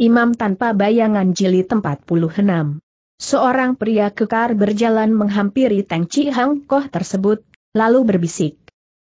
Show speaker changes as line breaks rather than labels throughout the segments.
Imam tanpa bayangan jilid 46. Seorang pria kekar berjalan menghampiri Teng Chi Hang Koh tersebut, lalu berbisik.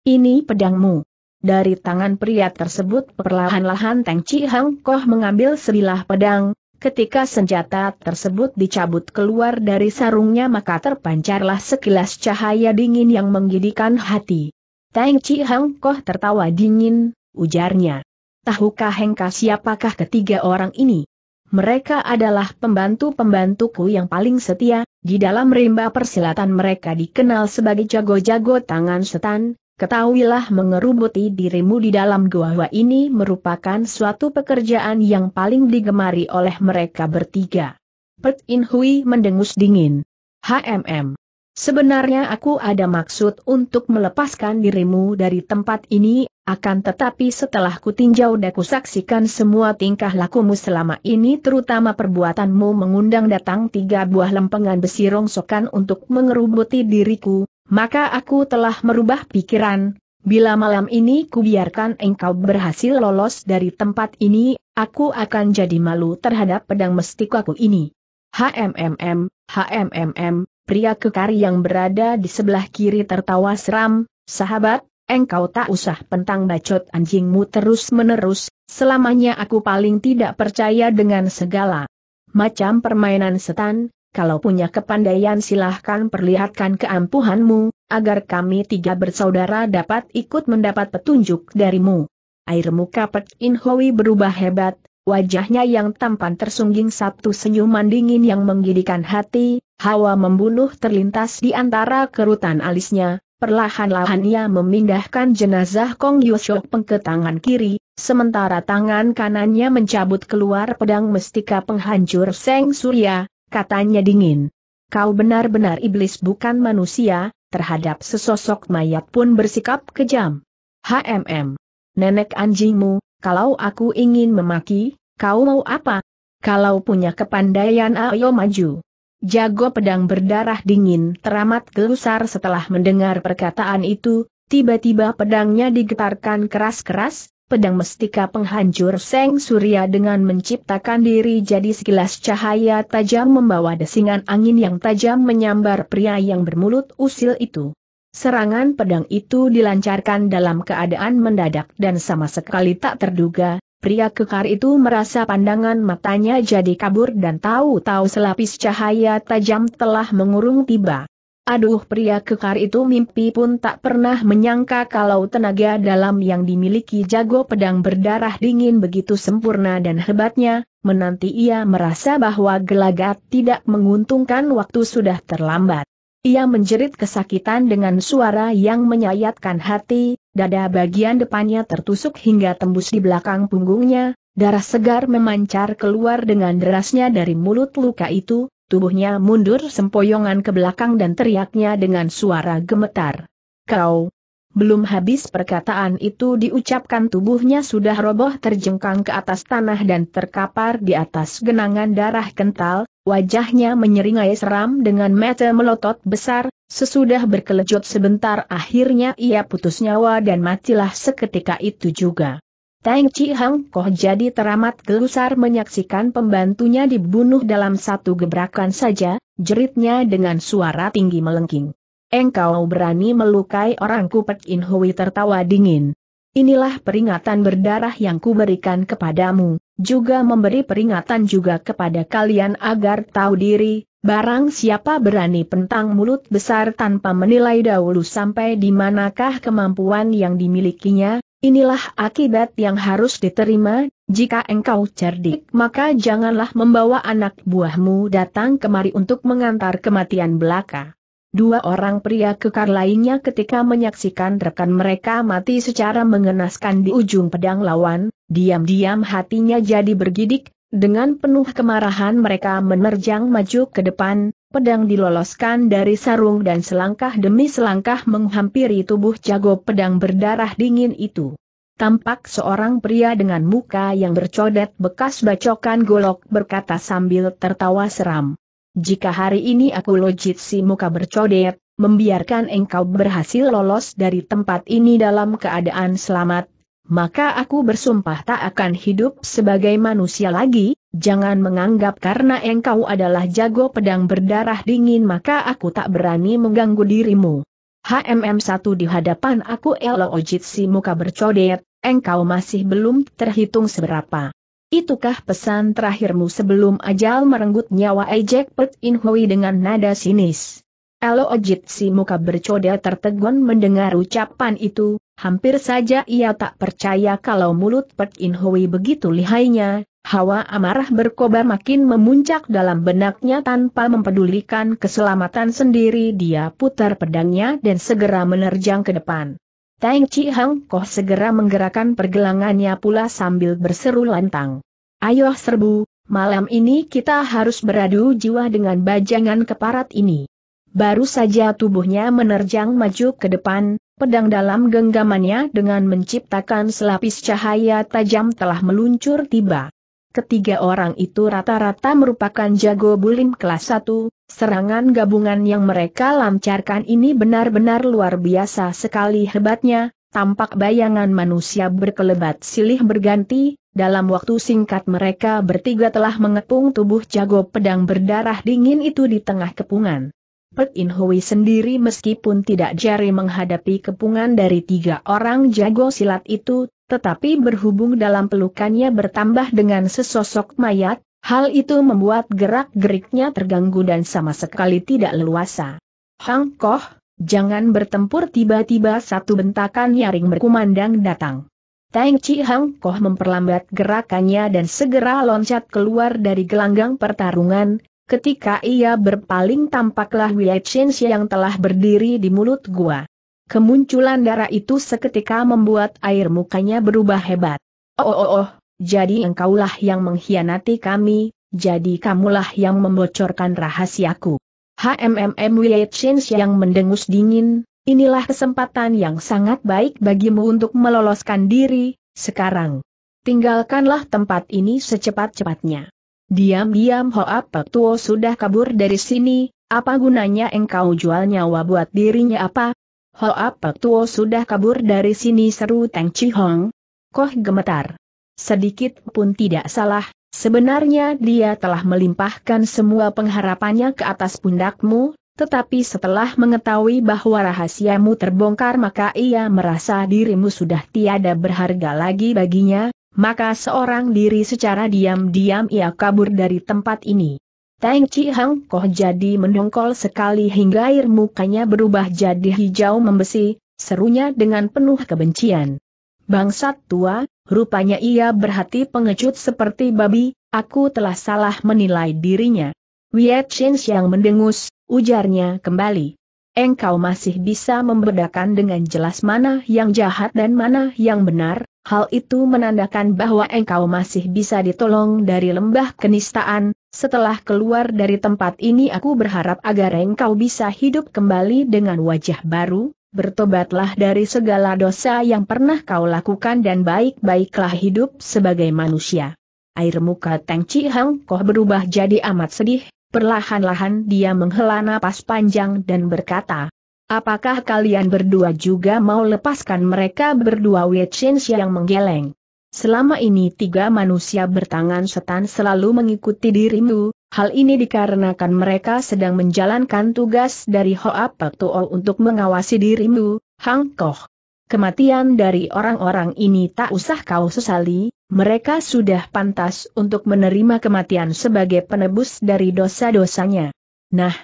Ini pedangmu. Dari tangan pria tersebut perlahan-lahan Teng Chi Hang Koh mengambil sebilah pedang, ketika senjata tersebut dicabut keluar dari sarungnya maka terpancarlah sekilas cahaya dingin yang menggidikan hati. Teng Chi Hang Koh tertawa dingin, ujarnya. Tahukah Hengka siapakah ketiga orang ini? Mereka adalah pembantu-pembantuku yang paling setia, di dalam rimba persilatan mereka dikenal sebagai jago-jago tangan setan, ketahuilah mengerubuti dirimu di dalam gua gua ini merupakan suatu pekerjaan yang paling digemari oleh mereka bertiga. Pet In Hui mendengus dingin. HMM. Sebenarnya aku ada maksud untuk melepaskan dirimu dari tempat ini, akan tetapi setelah kutinjau dan kusaksikan semua tingkah lakumu selama ini terutama perbuatanmu mengundang datang tiga buah lempengan besi rongsokan untuk mengerubuti diriku, maka aku telah merubah pikiran, bila malam ini kubiarkan engkau berhasil lolos dari tempat ini, aku akan jadi malu terhadap pedang mestikaku ini. HMMM, HMMM, pria kekar yang berada di sebelah kiri tertawa seram, sahabat, engkau tak usah pentang bacot anjingmu terus-menerus, selamanya aku paling tidak percaya dengan segala macam permainan setan, kalau punya kepandaian silahkan perlihatkan keampuhanmu, agar kami tiga bersaudara dapat ikut mendapat petunjuk darimu. Air muka Pek In Hoi berubah hebat, wajahnya yang tampan tersungging satu senyuman dingin yang menggidikan hati, Hawa membunuh terlintas di antara kerutan alisnya, perlahan-lahan ia memindahkan jenazah Kong Yushok Peng ke tangan kiri, sementara tangan kanannya mencabut keluar pedang mestika penghancur Seng Surya, katanya dingin. Kau benar-benar iblis bukan manusia, terhadap sesosok mayat pun bersikap kejam. HMM. Nenek anjingmu, kalau aku ingin memaki, kau mau apa? Kalau punya kepandaian ayo maju. Jago pedang berdarah dingin teramat gelusar setelah mendengar perkataan itu, tiba-tiba pedangnya digetarkan keras-keras, pedang mestika penghancur Seng Surya dengan menciptakan diri jadi sekilas cahaya tajam membawa desingan angin yang tajam menyambar pria yang bermulut usil itu. Serangan pedang itu dilancarkan dalam keadaan mendadak dan sama sekali tak terduga, Pria kekar itu merasa pandangan matanya jadi kabur dan tahu-tahu selapis cahaya tajam telah mengurung tiba. Aduh pria kekar itu mimpi pun tak pernah menyangka kalau tenaga dalam yang dimiliki jago pedang berdarah dingin begitu sempurna dan hebatnya, menanti ia merasa bahwa gelagat tidak menguntungkan waktu sudah terlambat. Ia menjerit kesakitan dengan suara yang menyayatkan hati, dada bagian depannya tertusuk hingga tembus di belakang punggungnya, darah segar memancar keluar dengan derasnya dari mulut luka itu, tubuhnya mundur sempoyongan ke belakang dan teriaknya dengan suara gemetar. Kau! Belum habis perkataan itu diucapkan tubuhnya sudah roboh terjengkang ke atas tanah dan terkapar di atas genangan darah kental, Wajahnya menyeringai seram dengan mata melotot besar, sesudah berkelejut sebentar akhirnya ia putus nyawa dan matilah seketika itu juga. Tang Chi Hang Koh jadi teramat gelusar menyaksikan pembantunya dibunuh dalam satu gebrakan saja, jeritnya dengan suara tinggi melengking. Engkau berani melukai orangku, Kupet In Hui tertawa dingin. Inilah peringatan berdarah yang kuberikan kepadamu, juga memberi peringatan juga kepada kalian agar tahu diri, barang siapa berani pentang mulut besar tanpa menilai dahulu sampai di manakah kemampuan yang dimilikinya, inilah akibat yang harus diterima, jika engkau cerdik maka janganlah membawa anak buahmu datang kemari untuk mengantar kematian belaka. Dua orang pria kekar lainnya ketika menyaksikan rekan mereka mati secara mengenaskan di ujung pedang lawan, Diam-diam hatinya jadi bergidik, dengan penuh kemarahan mereka menerjang maju ke depan, pedang diloloskan dari sarung dan selangkah demi selangkah menghampiri tubuh jago pedang berdarah dingin itu. Tampak seorang pria dengan muka yang bercodet bekas bacokan golok berkata sambil tertawa seram. Jika hari ini aku logis si muka bercodet, membiarkan engkau berhasil lolos dari tempat ini dalam keadaan selamat, maka aku bersumpah tak akan hidup sebagai manusia lagi, jangan menganggap karena engkau adalah jago pedang berdarah dingin maka aku tak berani mengganggu dirimu. HMM satu di hadapan aku Elo si muka bercodet, engkau masih belum terhitung seberapa. Itukah pesan terakhirmu sebelum ajal merenggut nyawa Ejek Pet In Hui dengan nada sinis? Elo si muka bercodet tertegun mendengar ucapan itu, Hampir saja ia tak percaya kalau mulut Pek In Hui begitu lihainya, hawa amarah berkobar makin memuncak dalam benaknya tanpa mempedulikan keselamatan sendiri dia putar pedangnya dan segera menerjang ke depan. Tang Chi Hang Koh segera menggerakkan pergelangannya pula sambil berseru lantang. Ayo serbu, malam ini kita harus beradu jiwa dengan bajangan keparat ini. Baru saja tubuhnya menerjang maju ke depan, Pedang dalam genggamannya dengan menciptakan selapis cahaya tajam telah meluncur tiba. Ketiga orang itu rata-rata merupakan jago bulim kelas 1, serangan gabungan yang mereka lancarkan ini benar-benar luar biasa sekali hebatnya, tampak bayangan manusia berkelebat silih berganti, dalam waktu singkat mereka bertiga telah mengepung tubuh jago pedang berdarah dingin itu di tengah kepungan. Pek In Hui sendiri meskipun tidak jari menghadapi kepungan dari tiga orang jago silat itu, tetapi berhubung dalam pelukannya bertambah dengan sesosok mayat, hal itu membuat gerak-geriknya terganggu dan sama sekali tidak leluasa. Hang Koh, jangan bertempur tiba-tiba satu bentakan nyaring berkumandang datang. Tang Chi Hang Koh memperlambat gerakannya dan segera loncat keluar dari gelanggang pertarungan, Ketika ia berpaling tampaklah Wei Chen yang telah berdiri di mulut gua. Kemunculan darah itu seketika membuat air mukanya berubah hebat. Oh oh oh, jadi engkaulah yang mengkhianati kami, jadi kamulah yang membocorkan rahasiaku. HMMM Wei Chen yang mendengus dingin, inilah kesempatan yang sangat baik bagimu untuk meloloskan diri, sekarang. Tinggalkanlah tempat ini secepat-cepatnya. Diam-diam Hoa Pak Tuo sudah kabur dari sini, apa gunanya engkau jual nyawa buat dirinya apa? Hoa Pak Tuo sudah kabur dari sini seru Teng Chi Hong. Koh gemetar. Sedikit pun tidak salah, sebenarnya dia telah melimpahkan semua pengharapannya ke atas pundakmu, tetapi setelah mengetahui bahwa rahasiamu terbongkar maka ia merasa dirimu sudah tiada berharga lagi baginya, maka seorang diri secara diam-diam ia kabur dari tempat ini. Tang Chi Hang Koh jadi mendongkol sekali hingga air mukanya berubah jadi hijau membesi, serunya dengan penuh kebencian. Bangsat tua, rupanya ia berhati pengecut seperti babi, aku telah salah menilai dirinya. Wiet Shin yang mendengus, ujarnya kembali. Engkau masih bisa membedakan dengan jelas mana yang jahat dan mana yang benar, Hal itu menandakan bahwa engkau masih bisa ditolong dari lembah kenistaan, setelah keluar dari tempat ini aku berharap agar engkau bisa hidup kembali dengan wajah baru, bertobatlah dari segala dosa yang pernah kau lakukan dan baik-baiklah hidup sebagai manusia. Air muka Teng Chi Hang Koh berubah jadi amat sedih, perlahan-lahan dia menghela napas panjang dan berkata, Apakah kalian berdua juga mau lepaskan mereka berdua Wei yang menggeleng? Selama ini tiga manusia bertangan setan selalu mengikuti dirimu, hal ini dikarenakan mereka sedang menjalankan tugas dari Hoa Pek untuk mengawasi dirimu, Hang Koh. Kematian dari orang-orang ini tak usah kau sesali, mereka sudah pantas untuk menerima kematian sebagai penebus dari dosa-dosanya. Nah,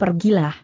pergilah.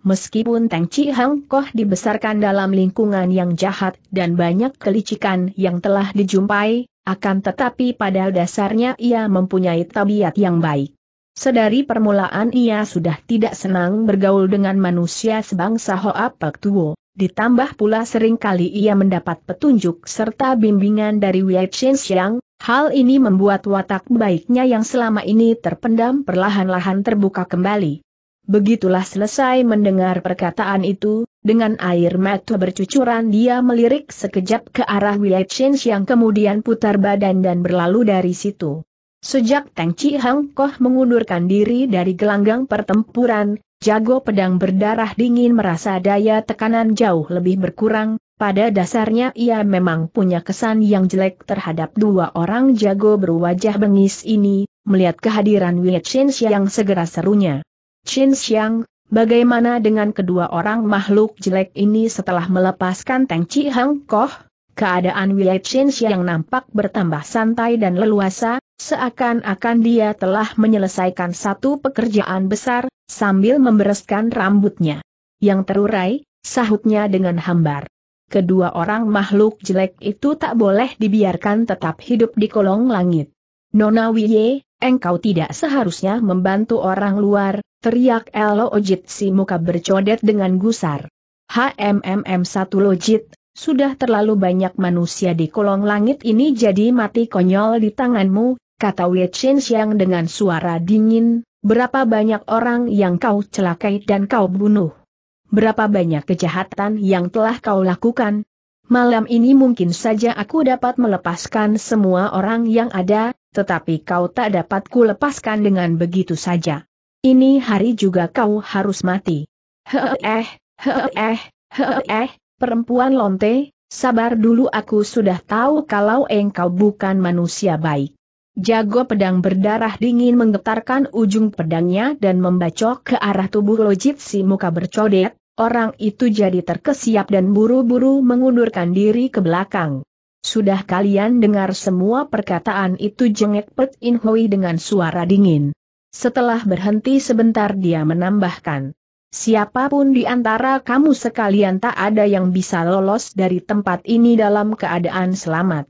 Meskipun Tang Chi Hang Koh dibesarkan dalam lingkungan yang jahat dan banyak kelicikan yang telah dijumpai, akan tetapi pada dasarnya ia mempunyai tabiat yang baik. Sedari permulaan ia sudah tidak senang bergaul dengan manusia sebangsa Hoa Pek Tuo, ditambah pula seringkali ia mendapat petunjuk serta bimbingan dari Wei Chen Xiang, hal ini membuat watak baiknya yang selama ini terpendam perlahan-lahan terbuka kembali. Begitulah selesai mendengar perkataan itu, dengan air mata bercucuran dia melirik sekejap ke arah Wei Chen yang kemudian putar badan dan berlalu dari situ. Sejak Tang Chi Hang Koh mengundurkan diri dari gelanggang pertempuran, jago pedang berdarah dingin merasa daya tekanan jauh lebih berkurang, pada dasarnya ia memang punya kesan yang jelek terhadap dua orang jago berwajah bengis ini, melihat kehadiran Wei Chen yang segera serunya. Chin Xiang, bagaimana dengan kedua orang makhluk jelek ini setelah melepaskan Teng Chi Hang Koh? Keadaan wilayah Chin Xiang nampak bertambah santai dan leluasa, seakan-akan dia telah menyelesaikan satu pekerjaan besar, sambil membereskan rambutnya. Yang terurai, sahutnya dengan hambar. Kedua orang makhluk jelek itu tak boleh dibiarkan tetap hidup di kolong langit. Nona Wei, Engkau tidak seharusnya membantu orang luar, teriak Elo Ojit si muka bercodet dengan gusar. HMMM satu lojit, sudah terlalu banyak manusia di kolong langit ini jadi mati konyol di tanganmu, kata Wei Chen Xiang dengan suara dingin, berapa banyak orang yang kau celakai dan kau bunuh. Berapa banyak kejahatan yang telah kau lakukan, Malam ini mungkin saja aku dapat melepaskan semua orang yang ada, tetapi kau tak dapat ku lepaskan dengan begitu saja. Ini hari juga kau harus mati. Heeh, heeh, heeh, perempuan lonte, sabar dulu aku sudah tahu kalau engkau bukan manusia baik. Jago pedang berdarah dingin menggetarkan ujung pedangnya dan membacok ke arah tubuh lojit si muka bercodet, orang itu jadi terkesiap dan buru-buru mengundurkan diri ke belakang. Sudah kalian dengar semua perkataan itu jengek Pet In Hui dengan suara dingin. Setelah berhenti sebentar dia menambahkan. Siapapun di antara kamu sekalian tak ada yang bisa lolos dari tempat ini dalam keadaan selamat.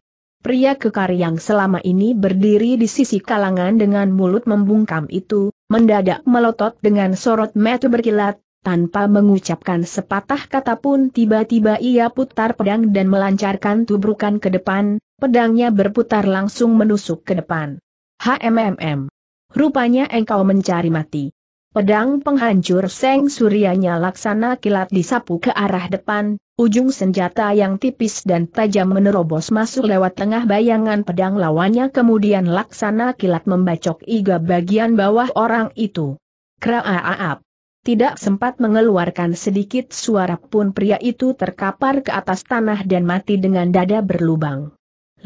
Pria kekar yang selama ini berdiri di sisi kalangan dengan mulut membungkam itu, mendadak melotot dengan sorot mata berkilat, tanpa mengucapkan sepatah kata pun tiba-tiba ia putar pedang dan melancarkan tubrukan ke depan, pedangnya berputar langsung menusuk ke depan. HMMM. Rupanya engkau mencari mati. Pedang penghancur Seng Suryanya laksana kilat disapu ke arah depan, ujung senjata yang tipis dan tajam menerobos masuk lewat tengah bayangan pedang lawannya kemudian laksana kilat membacok iga bagian bawah orang itu. Kraaap. Tidak sempat mengeluarkan sedikit suara pun pria itu terkapar ke atas tanah dan mati dengan dada berlubang.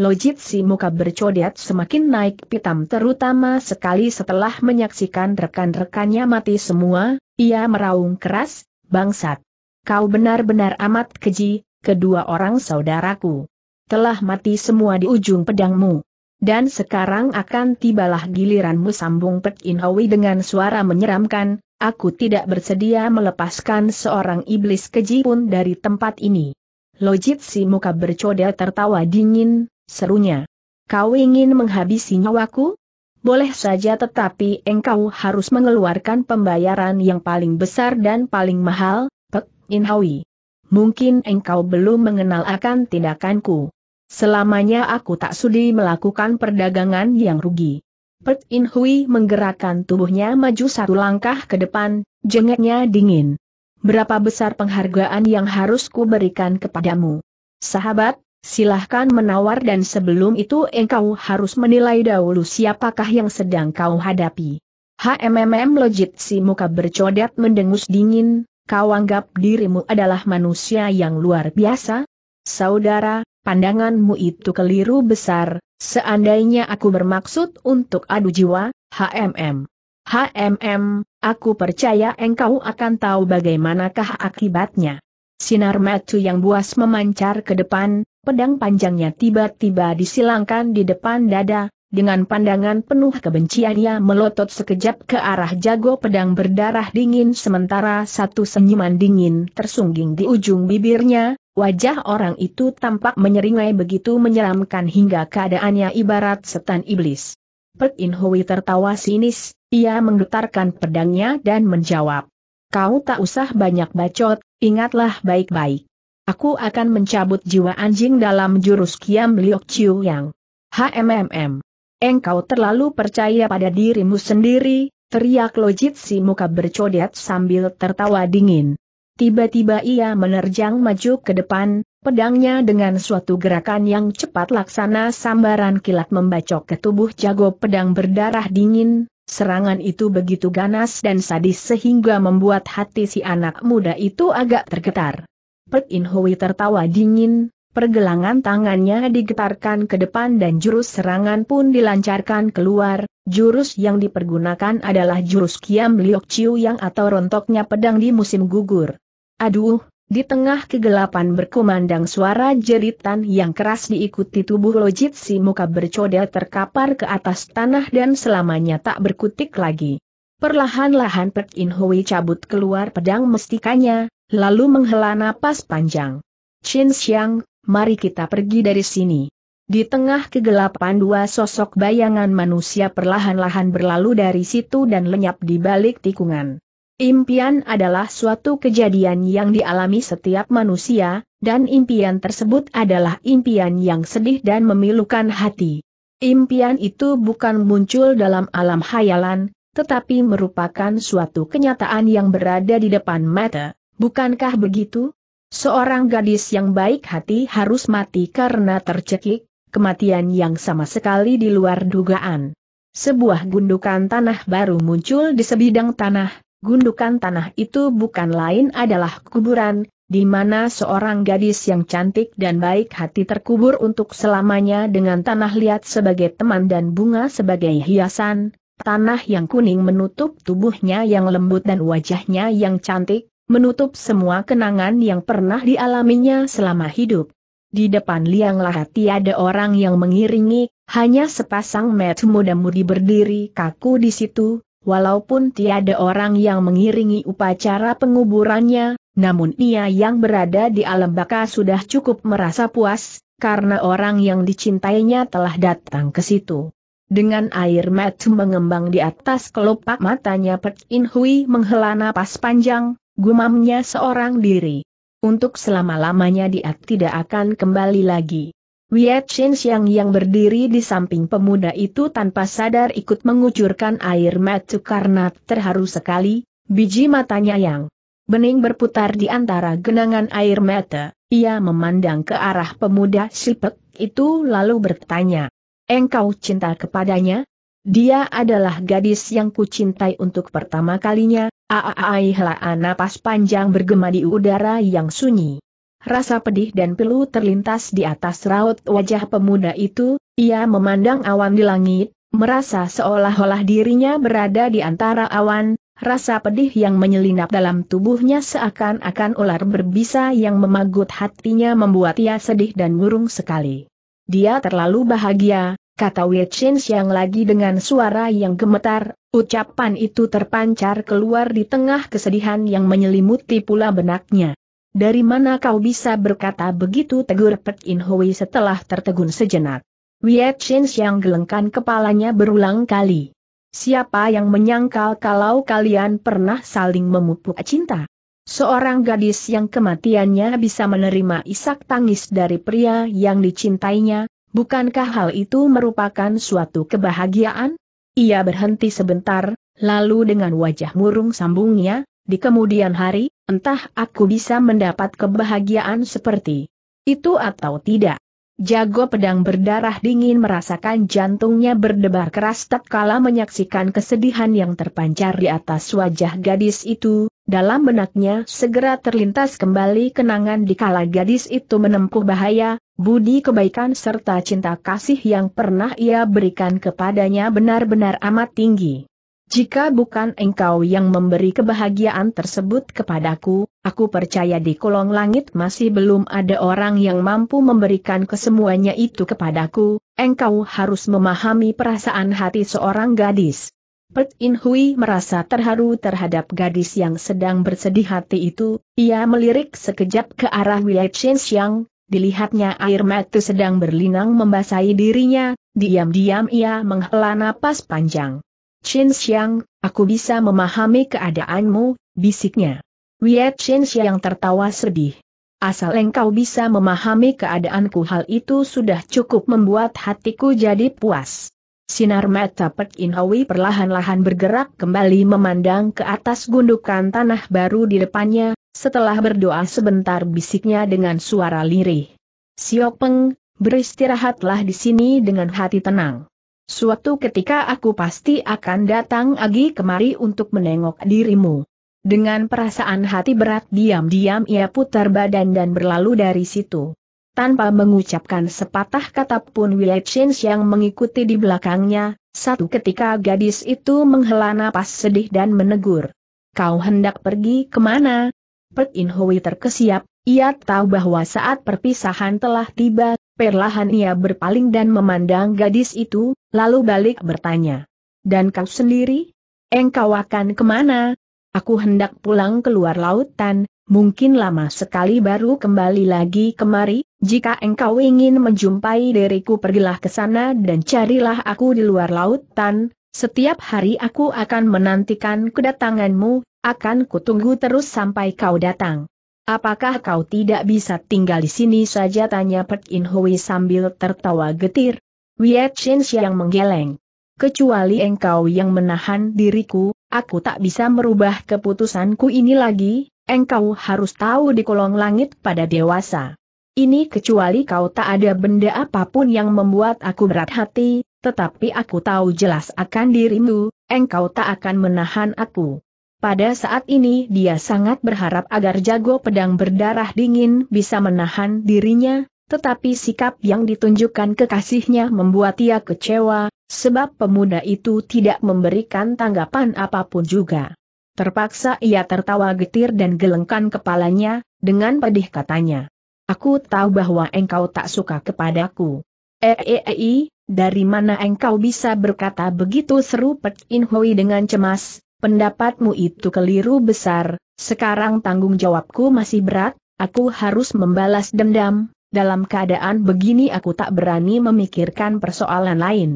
Lojit si muka bercodet semakin naik pitam terutama sekali setelah menyaksikan rekan-rekannya mati semua, ia meraung keras, bangsat. Kau benar-benar amat keji, kedua orang saudaraku. Telah mati semua di ujung pedangmu. Dan sekarang akan tibalah giliranmu sambung Pek Inhawi dengan suara menyeramkan, aku tidak bersedia melepaskan seorang iblis keji pun dari tempat ini. Lojit si muka bercoda tertawa dingin, serunya. Kau ingin menghabisi nyawaku? Boleh saja tetapi engkau harus mengeluarkan pembayaran yang paling besar dan paling mahal, Pek Inhawi. Mungkin engkau belum mengenal akan tindakanku. Selamanya aku tak sudi melakukan perdagangan yang rugi. Pet In Hui menggerakkan tubuhnya maju satu langkah ke depan, jengeknya dingin. Berapa besar penghargaan yang harus ku berikan kepadamu? Sahabat, silahkan menawar dan sebelum itu engkau harus menilai dahulu siapakah yang sedang kau hadapi. HMMM Lojit si muka bercodet mendengus dingin, kau anggap dirimu adalah manusia yang luar biasa? Saudara, pandanganmu itu keliru besar, Seandainya aku bermaksud untuk adu jiwa, HMM. HMM, aku percaya engkau akan tahu bagaimanakah akibatnya. Sinar matu yang buas memancar ke depan, pedang panjangnya tiba-tiba disilangkan di depan dada, dengan pandangan penuh kebencian ia melotot sekejap ke arah jago pedang berdarah dingin sementara satu senyuman dingin tersungging di ujung bibirnya, Wajah orang itu tampak menyeringai begitu menyeramkan hingga keadaannya ibarat setan iblis. Pek In Hui tertawa sinis, ia menggetarkan pedangnya dan menjawab. Kau tak usah banyak bacot, ingatlah baik-baik. Aku akan mencabut jiwa anjing dalam jurus Kiam Liok Chiu Yang. HMMM. Engkau terlalu percaya pada dirimu sendiri, teriak lojit si muka bercodet sambil tertawa dingin. Tiba-tiba ia menerjang maju ke depan, pedangnya dengan suatu gerakan yang cepat laksana sambaran kilat membacok ke tubuh jago pedang berdarah dingin, serangan itu begitu ganas dan sadis sehingga membuat hati si anak muda itu agak tergetar. Pek In Hui tertawa dingin, pergelangan tangannya digetarkan ke depan dan jurus serangan pun dilancarkan keluar, jurus yang dipergunakan adalah jurus Kiam Liok Chiu yang atau rontoknya pedang di musim gugur. Aduh, di tengah kegelapan berkumandang suara jeritan yang keras diikuti tubuh lojit si muka bercoda terkapar ke atas tanah dan selamanya tak berkutik lagi. Perlahan-lahan Pek In Hui cabut keluar pedang mestikanya, lalu menghela napas panjang. Chin Xiang, mari kita pergi dari sini. Di tengah kegelapan dua sosok bayangan manusia perlahan-lahan berlalu dari situ dan lenyap di balik tikungan. Impian adalah suatu kejadian yang dialami setiap manusia, dan impian tersebut adalah impian yang sedih dan memilukan hati. Impian itu bukan muncul dalam alam hayalan, tetapi merupakan suatu kenyataan yang berada di depan mata, bukankah begitu? Seorang gadis yang baik hati harus mati karena tercekik, kematian yang sama sekali di luar dugaan. Sebuah gundukan tanah baru muncul di sebidang tanah, gundukan tanah itu bukan lain adalah kuburan, di mana seorang gadis yang cantik dan baik hati terkubur untuk selamanya dengan tanah liat sebagai teman dan bunga sebagai hiasan, tanah yang kuning menutup tubuhnya yang lembut dan wajahnya yang cantik, menutup semua kenangan yang pernah dialaminya selama hidup. Di depan liang lahat tiada orang yang mengiringi, hanya sepasang mata muda-mudi berdiri kaku di situ, walaupun tiada orang yang mengiringi upacara penguburannya, namun ia yang berada di alam baka sudah cukup merasa puas, karena orang yang dicintainya telah datang ke situ. Dengan air mata mengembang di atas kelopak matanya Pek In Hui menghela napas panjang, gumamnya seorang diri. Untuk selama-lamanya dia tidak akan kembali lagi. Wiat Chin Xiang yang berdiri di samping pemuda itu tanpa sadar ikut mengucurkan air mata karena terharu sekali, biji matanya yang bening berputar di antara genangan air mata, ia memandang ke arah pemuda silpek itu lalu bertanya, Engkau cinta kepadanya? Dia adalah gadis yang kucintai untuk pertama kalinya, Aaaihlah, napas panjang bergema di udara yang sunyi. Rasa pedih dan pilu terlintas di atas raut wajah pemuda itu, ia memandang awan di langit, merasa seolah-olah dirinya berada di antara awan, rasa pedih yang menyelinap dalam tubuhnya seakan-akan ular berbisa yang memagut hatinya membuat ia sedih dan murung sekali. Dia terlalu bahagia, kata Wechin yang lagi dengan suara yang gemetar, ucapan itu terpancar keluar di tengah kesedihan yang menyelimuti pula benaknya. Dari mana kau bisa berkata begitu tegur Pek In Hui setelah tertegun sejenak? Wiet Chin yang gelengkan kepalanya berulang kali. Siapa yang menyangkal kalau kalian pernah saling memupuk cinta? Seorang gadis yang kematiannya bisa menerima isak tangis dari pria yang dicintainya, bukankah hal itu merupakan suatu kebahagiaan? Ia berhenti sebentar, lalu dengan wajah murung sambungnya, di kemudian hari, entah aku bisa mendapat kebahagiaan seperti itu atau tidak. Jago pedang berdarah dingin merasakan jantungnya berdebar keras tatkala menyaksikan kesedihan yang terpancar di atas wajah gadis itu, dalam benaknya segera terlintas kembali kenangan di kala gadis itu menempuh bahaya, budi kebaikan serta cinta kasih yang pernah ia berikan kepadanya benar-benar amat tinggi. Jika bukan engkau yang memberi kebahagiaan tersebut kepadaku, aku percaya di kolong langit masih belum ada orang yang mampu memberikan kesemuanya itu kepadaku, engkau harus memahami perasaan hati seorang gadis. Pert In Hui merasa terharu terhadap gadis yang sedang bersedih hati itu, ia melirik sekejap ke arah Wei Chen Xiang, dilihatnya air mata sedang berlinang membasahi dirinya, diam-diam ia menghela napas panjang. Chen Xiang, aku bisa memahami keadaanmu, bisiknya. Wei Chen Xiang tertawa sedih. Asal engkau bisa memahami keadaanku hal itu sudah cukup membuat hatiku jadi puas. Sinar mata Pek In Hui perlahan-lahan bergerak kembali memandang ke atas gundukan tanah baru di depannya, setelah berdoa sebentar bisiknya dengan suara lirih. Siopeng, beristirahatlah di sini dengan hati tenang. Suatu ketika aku pasti akan datang lagi kemari untuk menengok dirimu. Dengan perasaan hati berat diam-diam ia putar badan dan berlalu dari situ. Tanpa mengucapkan sepatah kata pun Chen yang mengikuti di belakangnya, satu ketika gadis itu menghela napas sedih dan menegur. Kau hendak pergi kemana? Pek In Hui terkesiap, ia tahu bahwa saat perpisahan telah tiba, Perlahan ia berpaling dan memandang gadis itu, lalu balik bertanya. Dan kau sendiri? Engkau akan kemana? Aku hendak pulang keluar lautan, mungkin lama sekali baru kembali lagi kemari, jika engkau ingin menjumpai diriku pergilah ke sana dan carilah aku di luar lautan, setiap hari aku akan menantikan kedatanganmu, akan kutunggu terus sampai kau datang. Apakah kau tidak bisa tinggal di sini saja tanya Pek In Hui sambil tertawa getir? Wiat Shin yang menggeleng. Kecuali engkau yang menahan diriku, aku tak bisa merubah keputusanku ini lagi, engkau harus tahu di kolong langit pada dewasa. Ini kecuali kau tak ada benda apapun yang membuat aku berat hati, tetapi aku tahu jelas akan dirimu, engkau tak akan menahan aku. Pada saat ini dia sangat berharap agar jago pedang berdarah dingin bisa menahan dirinya, tetapi sikap yang ditunjukkan kekasihnya membuat ia kecewa, sebab pemuda itu tidak memberikan tanggapan apapun juga. Terpaksa ia tertawa getir dan gelengkan kepalanya, dengan pedih katanya. Aku tahu bahwa engkau tak suka kepadaku. Eee, eh, eh, eh, dari mana engkau bisa berkata begitu seru Pek In dengan cemas, pendapatmu itu keliru besar, sekarang tanggung jawabku masih berat, aku harus membalas dendam, dalam keadaan begini aku tak berani memikirkan persoalan lain.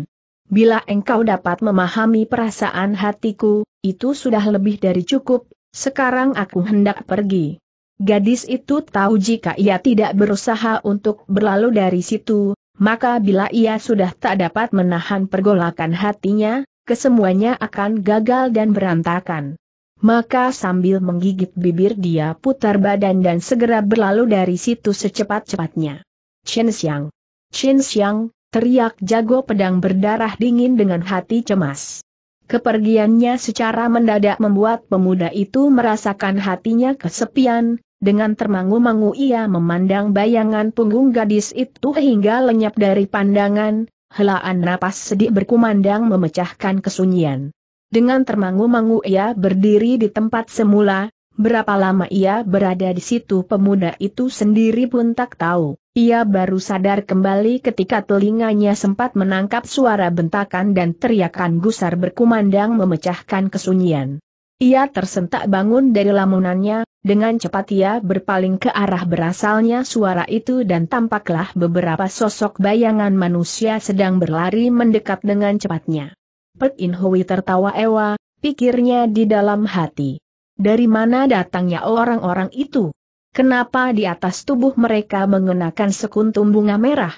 Bila engkau dapat memahami perasaan hatiku, itu sudah lebih dari cukup, sekarang aku hendak pergi. Gadis itu tahu jika ia tidak berusaha untuk berlalu dari situ, maka bila ia sudah tak dapat menahan pergolakan hatinya, kesemuanya akan gagal dan berantakan. Maka sambil menggigit bibir dia putar badan dan segera berlalu dari situ secepat-cepatnya. Chen Xiang. Chen Xiang, teriak jago pedang berdarah dingin dengan hati cemas. Kepergiannya secara mendadak membuat pemuda itu merasakan hatinya kesepian, dengan termangu-mangu ia memandang bayangan punggung gadis itu hingga lenyap dari pandangan, helaan napas sedih berkumandang memecahkan kesunyian. Dengan termangu-mangu ia berdiri di tempat semula, berapa lama ia berada di situ pemuda itu sendiri pun tak tahu. Ia baru sadar kembali ketika telinganya sempat menangkap suara bentakan dan teriakan gusar berkumandang memecahkan kesunyian. Ia tersentak bangun dari lamunannya, dengan cepat ia berpaling ke arah berasalnya suara itu dan tampaklah beberapa sosok bayangan manusia sedang berlari mendekat dengan cepatnya. Pek In Hui tertawa ewa, pikirnya di dalam hati. Dari mana datangnya orang-orang itu? Kenapa di atas tubuh mereka mengenakan sekuntum bunga merah?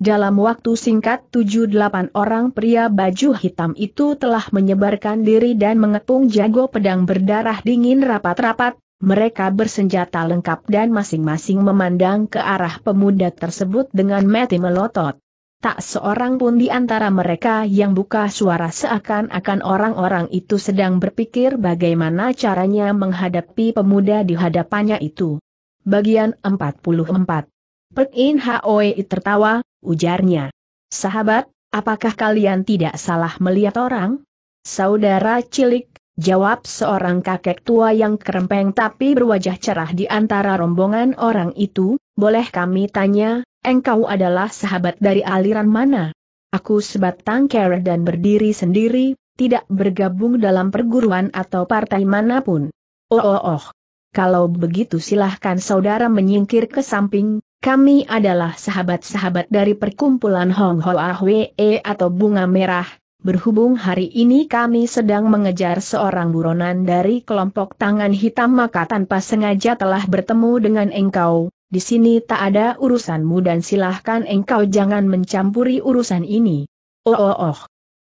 dalam waktu singkat 7-8 orang pria baju hitam itu telah menyebarkan diri dan mengepung jago pedang berdarah dingin rapat-rapat, mereka bersenjata lengkap dan masing-masing memandang ke arah pemuda tersebut dengan mati melotot. Tak seorang pun di antara mereka yang buka suara seakan-akan orang-orang itu sedang berpikir bagaimana caranya menghadapi pemuda di hadapannya itu. Bagian 44 Pek In Hoi tertawa, ujarnya. Sahabat, apakah kalian tidak salah melihat orang? Saudara cilik, jawab seorang kakek tua yang kerempeng tapi berwajah cerah di antara rombongan orang itu, boleh kami tanya, engkau adalah sahabat dari aliran mana? Aku sebatang kera dan berdiri sendiri, tidak bergabung dalam perguruan atau partai manapun. Oh oh oh. Kalau begitu silahkan saudara menyingkir ke samping, kami adalah sahabat-sahabat dari perkumpulan Hong Hoa ah Hwee atau Bunga Merah, Berhubung hari ini kami sedang mengejar seorang buronan dari kelompok tangan hitam maka tanpa sengaja telah bertemu dengan engkau, di sini tak ada urusanmu dan silahkan engkau jangan mencampuri urusan ini. Oh oh oh.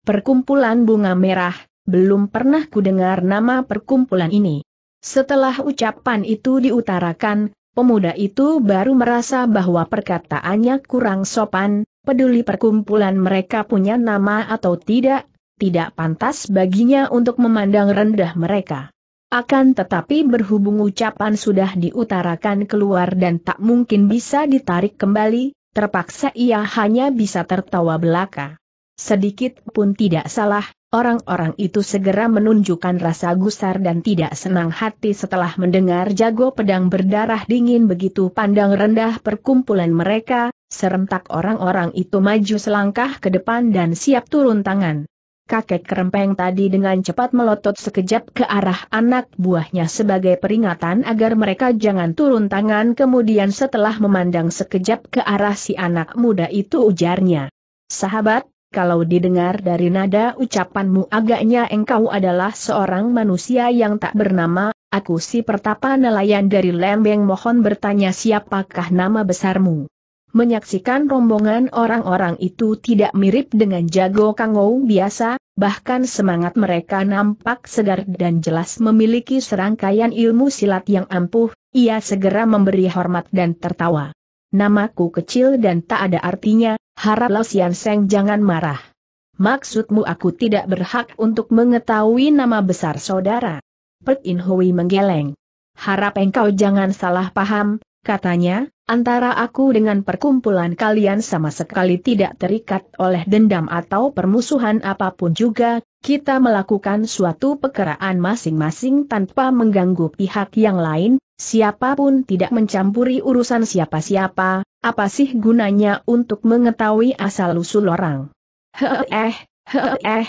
Perkumpulan Bunga Merah, belum pernah ku dengar nama perkumpulan ini. Setelah ucapan itu diutarakan, pemuda itu baru merasa bahwa perkataannya kurang sopan, peduli perkumpulan mereka punya nama atau tidak, tidak pantas baginya untuk memandang rendah mereka. Akan tetapi berhubung ucapan sudah diutarakan keluar dan tak mungkin bisa ditarik kembali, terpaksa ia hanya bisa tertawa belaka. Sedikit pun tidak salah, Orang-orang itu segera menunjukkan rasa gusar dan tidak senang hati setelah mendengar jago pedang berdarah dingin begitu pandang rendah perkumpulan mereka, serentak orang-orang itu maju selangkah ke depan dan siap turun tangan. Kakek kerempeng tadi dengan cepat melotot sekejap ke arah anak buahnya sebagai peringatan agar mereka jangan turun tangan kemudian setelah memandang sekejap ke arah si anak muda itu ujarnya. Sahabat, kalau didengar dari nada ucapanmu agaknya engkau adalah seorang manusia yang tak bernama, aku si pertapa nelayan dari Lembeng mohon bertanya siapakah nama besarmu. Menyaksikan rombongan orang-orang itu tidak mirip dengan jago kangou biasa, bahkan semangat mereka nampak segar dan jelas memiliki serangkaian ilmu silat yang ampuh, ia segera memberi hormat dan tertawa. Namaku kecil dan tak ada artinya, harap Lo Sian Seng jangan marah. Maksudmu aku tidak berhak untuk mengetahui nama besar saudara? Pek In Hui menggeleng. Harap engkau jangan salah paham, katanya, Antara aku dengan perkumpulan kalian sama sekali tidak terikat oleh dendam atau permusuhan apapun juga, kita melakukan suatu pekerjaan masing-masing tanpa mengganggu pihak yang lain, siapapun tidak mencampuri urusan siapa-siapa, apa sih gunanya untuk mengetahui asal-usul orang? eh, eh,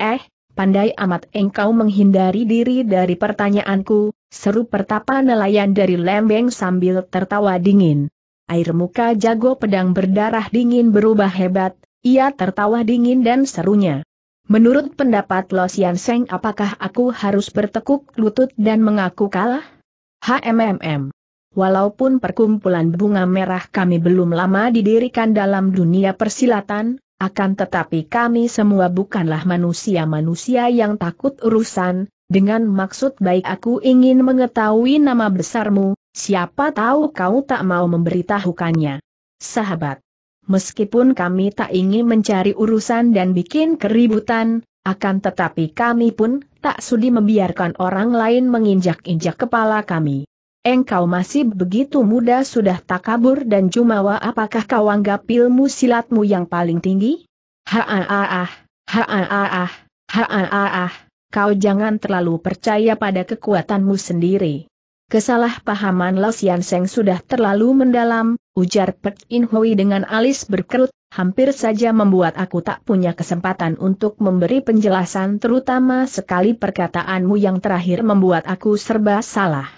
eh, pandai amat engkau menghindari diri dari pertanyaanku, seru pertapa nelayan dari lembeng sambil tertawa dingin. Air muka jago pedang berdarah dingin berubah hebat, ia tertawa dingin dan serunya. Menurut pendapat Lo Sian Seng apakah aku harus bertekuk lutut dan mengaku kalah? HMMM. Walaupun perkumpulan bunga merah kami belum lama didirikan dalam dunia persilatan, akan tetapi kami semua bukanlah manusia-manusia yang takut urusan, dengan maksud baik aku ingin mengetahui nama besarmu, siapa tahu kau tak mau memberitahukannya. Sahabat, meskipun kami tak ingin mencari urusan dan bikin keributan, akan tetapi kami pun tak sudi membiarkan orang lain menginjak-injak kepala kami. Engkau masih begitu muda sudah tak kabur dan jumawa apakah kau anggap ilmu silatmu yang paling tinggi? Ha ah ah ah, ha ah ah ah, ha ah ah ah kau jangan terlalu percaya pada kekuatanmu sendiri. Kesalahpahaman Lao Sian Seng sudah terlalu mendalam, ujar Pek In Hui dengan alis berkerut, hampir saja membuat aku tak punya kesempatan untuk memberi penjelasan terutama sekali perkataanmu yang terakhir membuat aku serba salah.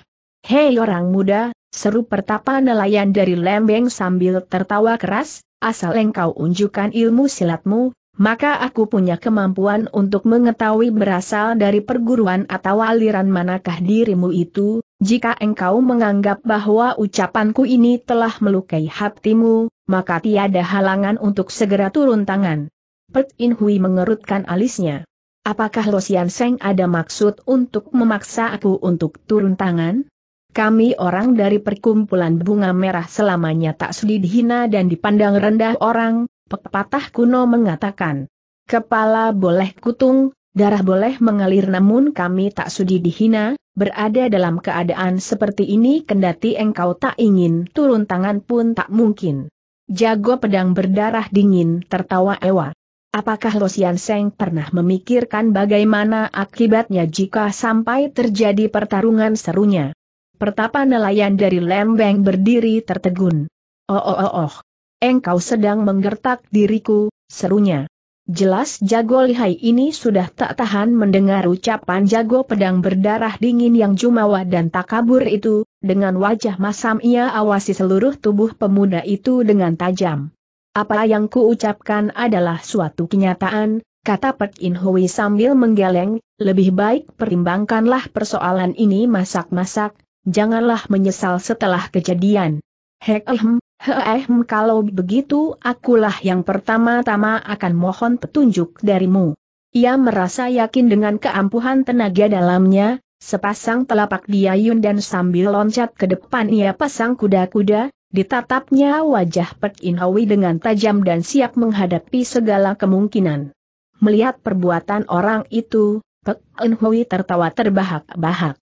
Hei orang muda, seru pertapa nelayan dari lembeng sambil tertawa keras, asal engkau unjukkan ilmu silatmu, maka aku punya kemampuan untuk mengetahui berasal dari perguruan atau aliran manakah dirimu itu, jika engkau menganggap bahwa ucapanku ini telah melukai hatimu, maka tiada halangan untuk segera turun tangan. Pert In Hui mengerutkan alisnya. Apakah Lo Sian Seng ada maksud untuk memaksa aku untuk turun tangan? Kami orang dari perkumpulan bunga merah selamanya tak sulit dihina dan dipandang rendah orang, Pepatah kuno mengatakan, kepala boleh kutung, darah boleh mengalir namun kami tak sudi dihina, berada dalam keadaan seperti ini kendati engkau tak ingin turun tangan pun tak mungkin. Jago pedang berdarah dingin tertawa ewa. Apakah Losian Seng pernah memikirkan bagaimana akibatnya jika sampai terjadi pertarungan serunya? Pertapa nelayan dari lembeng berdiri tertegun. Oh oh oh oh engkau sedang menggertak diriku, serunya. Jelas jago lihai ini sudah tak tahan mendengar ucapan jago pedang berdarah dingin yang jumawa dan takabur itu, dengan wajah masam ia awasi seluruh tubuh pemuda itu dengan tajam. Apa yang kuucapkan adalah suatu kenyataan, kata Pek In Hui sambil menggeleng, lebih baik pertimbangkanlah persoalan ini masak-masak, janganlah menyesal setelah kejadian. Hek ehem, Heeh, hmm, kalau begitu akulah yang pertama-tama akan mohon petunjuk darimu. Ia merasa yakin dengan keampuhan tenaga dalamnya, sepasang telapak diayun dan sambil loncat ke depan ia pasang kuda-kuda, Ditatapnya wajah Pek Inhowi dengan tajam dan siap menghadapi segala kemungkinan. Melihat perbuatan orang itu, Pek Inhowi tertawa terbahak-bahak.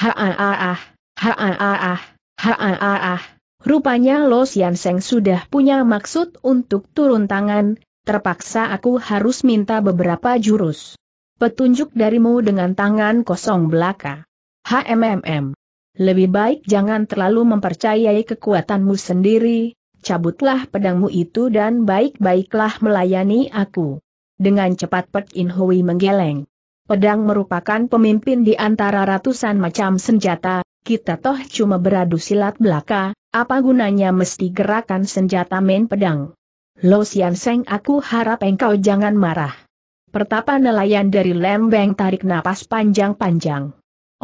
Ha ah ah ah, ha ah ah ah, ha ah ah ah. Rupanya Lo Sian Seng sudah punya maksud untuk turun tangan, terpaksa aku harus minta beberapa jurus. Petunjuk darimu dengan tangan kosong belaka. HMMM. Lebih baik jangan terlalu mempercayai kekuatanmu sendiri, cabutlah pedangmu itu dan baik-baiklah melayani aku. Dengan cepat Pek In Hui menggeleng. Pedang merupakan pemimpin di antara ratusan macam senjata, kita toh cuma beradu silat belaka, apa gunanya mesti gerakan senjata main pedang? Lo Sian Seng aku harap engkau jangan marah. Pertapa nelayan dari lembeng tarik napas panjang-panjang.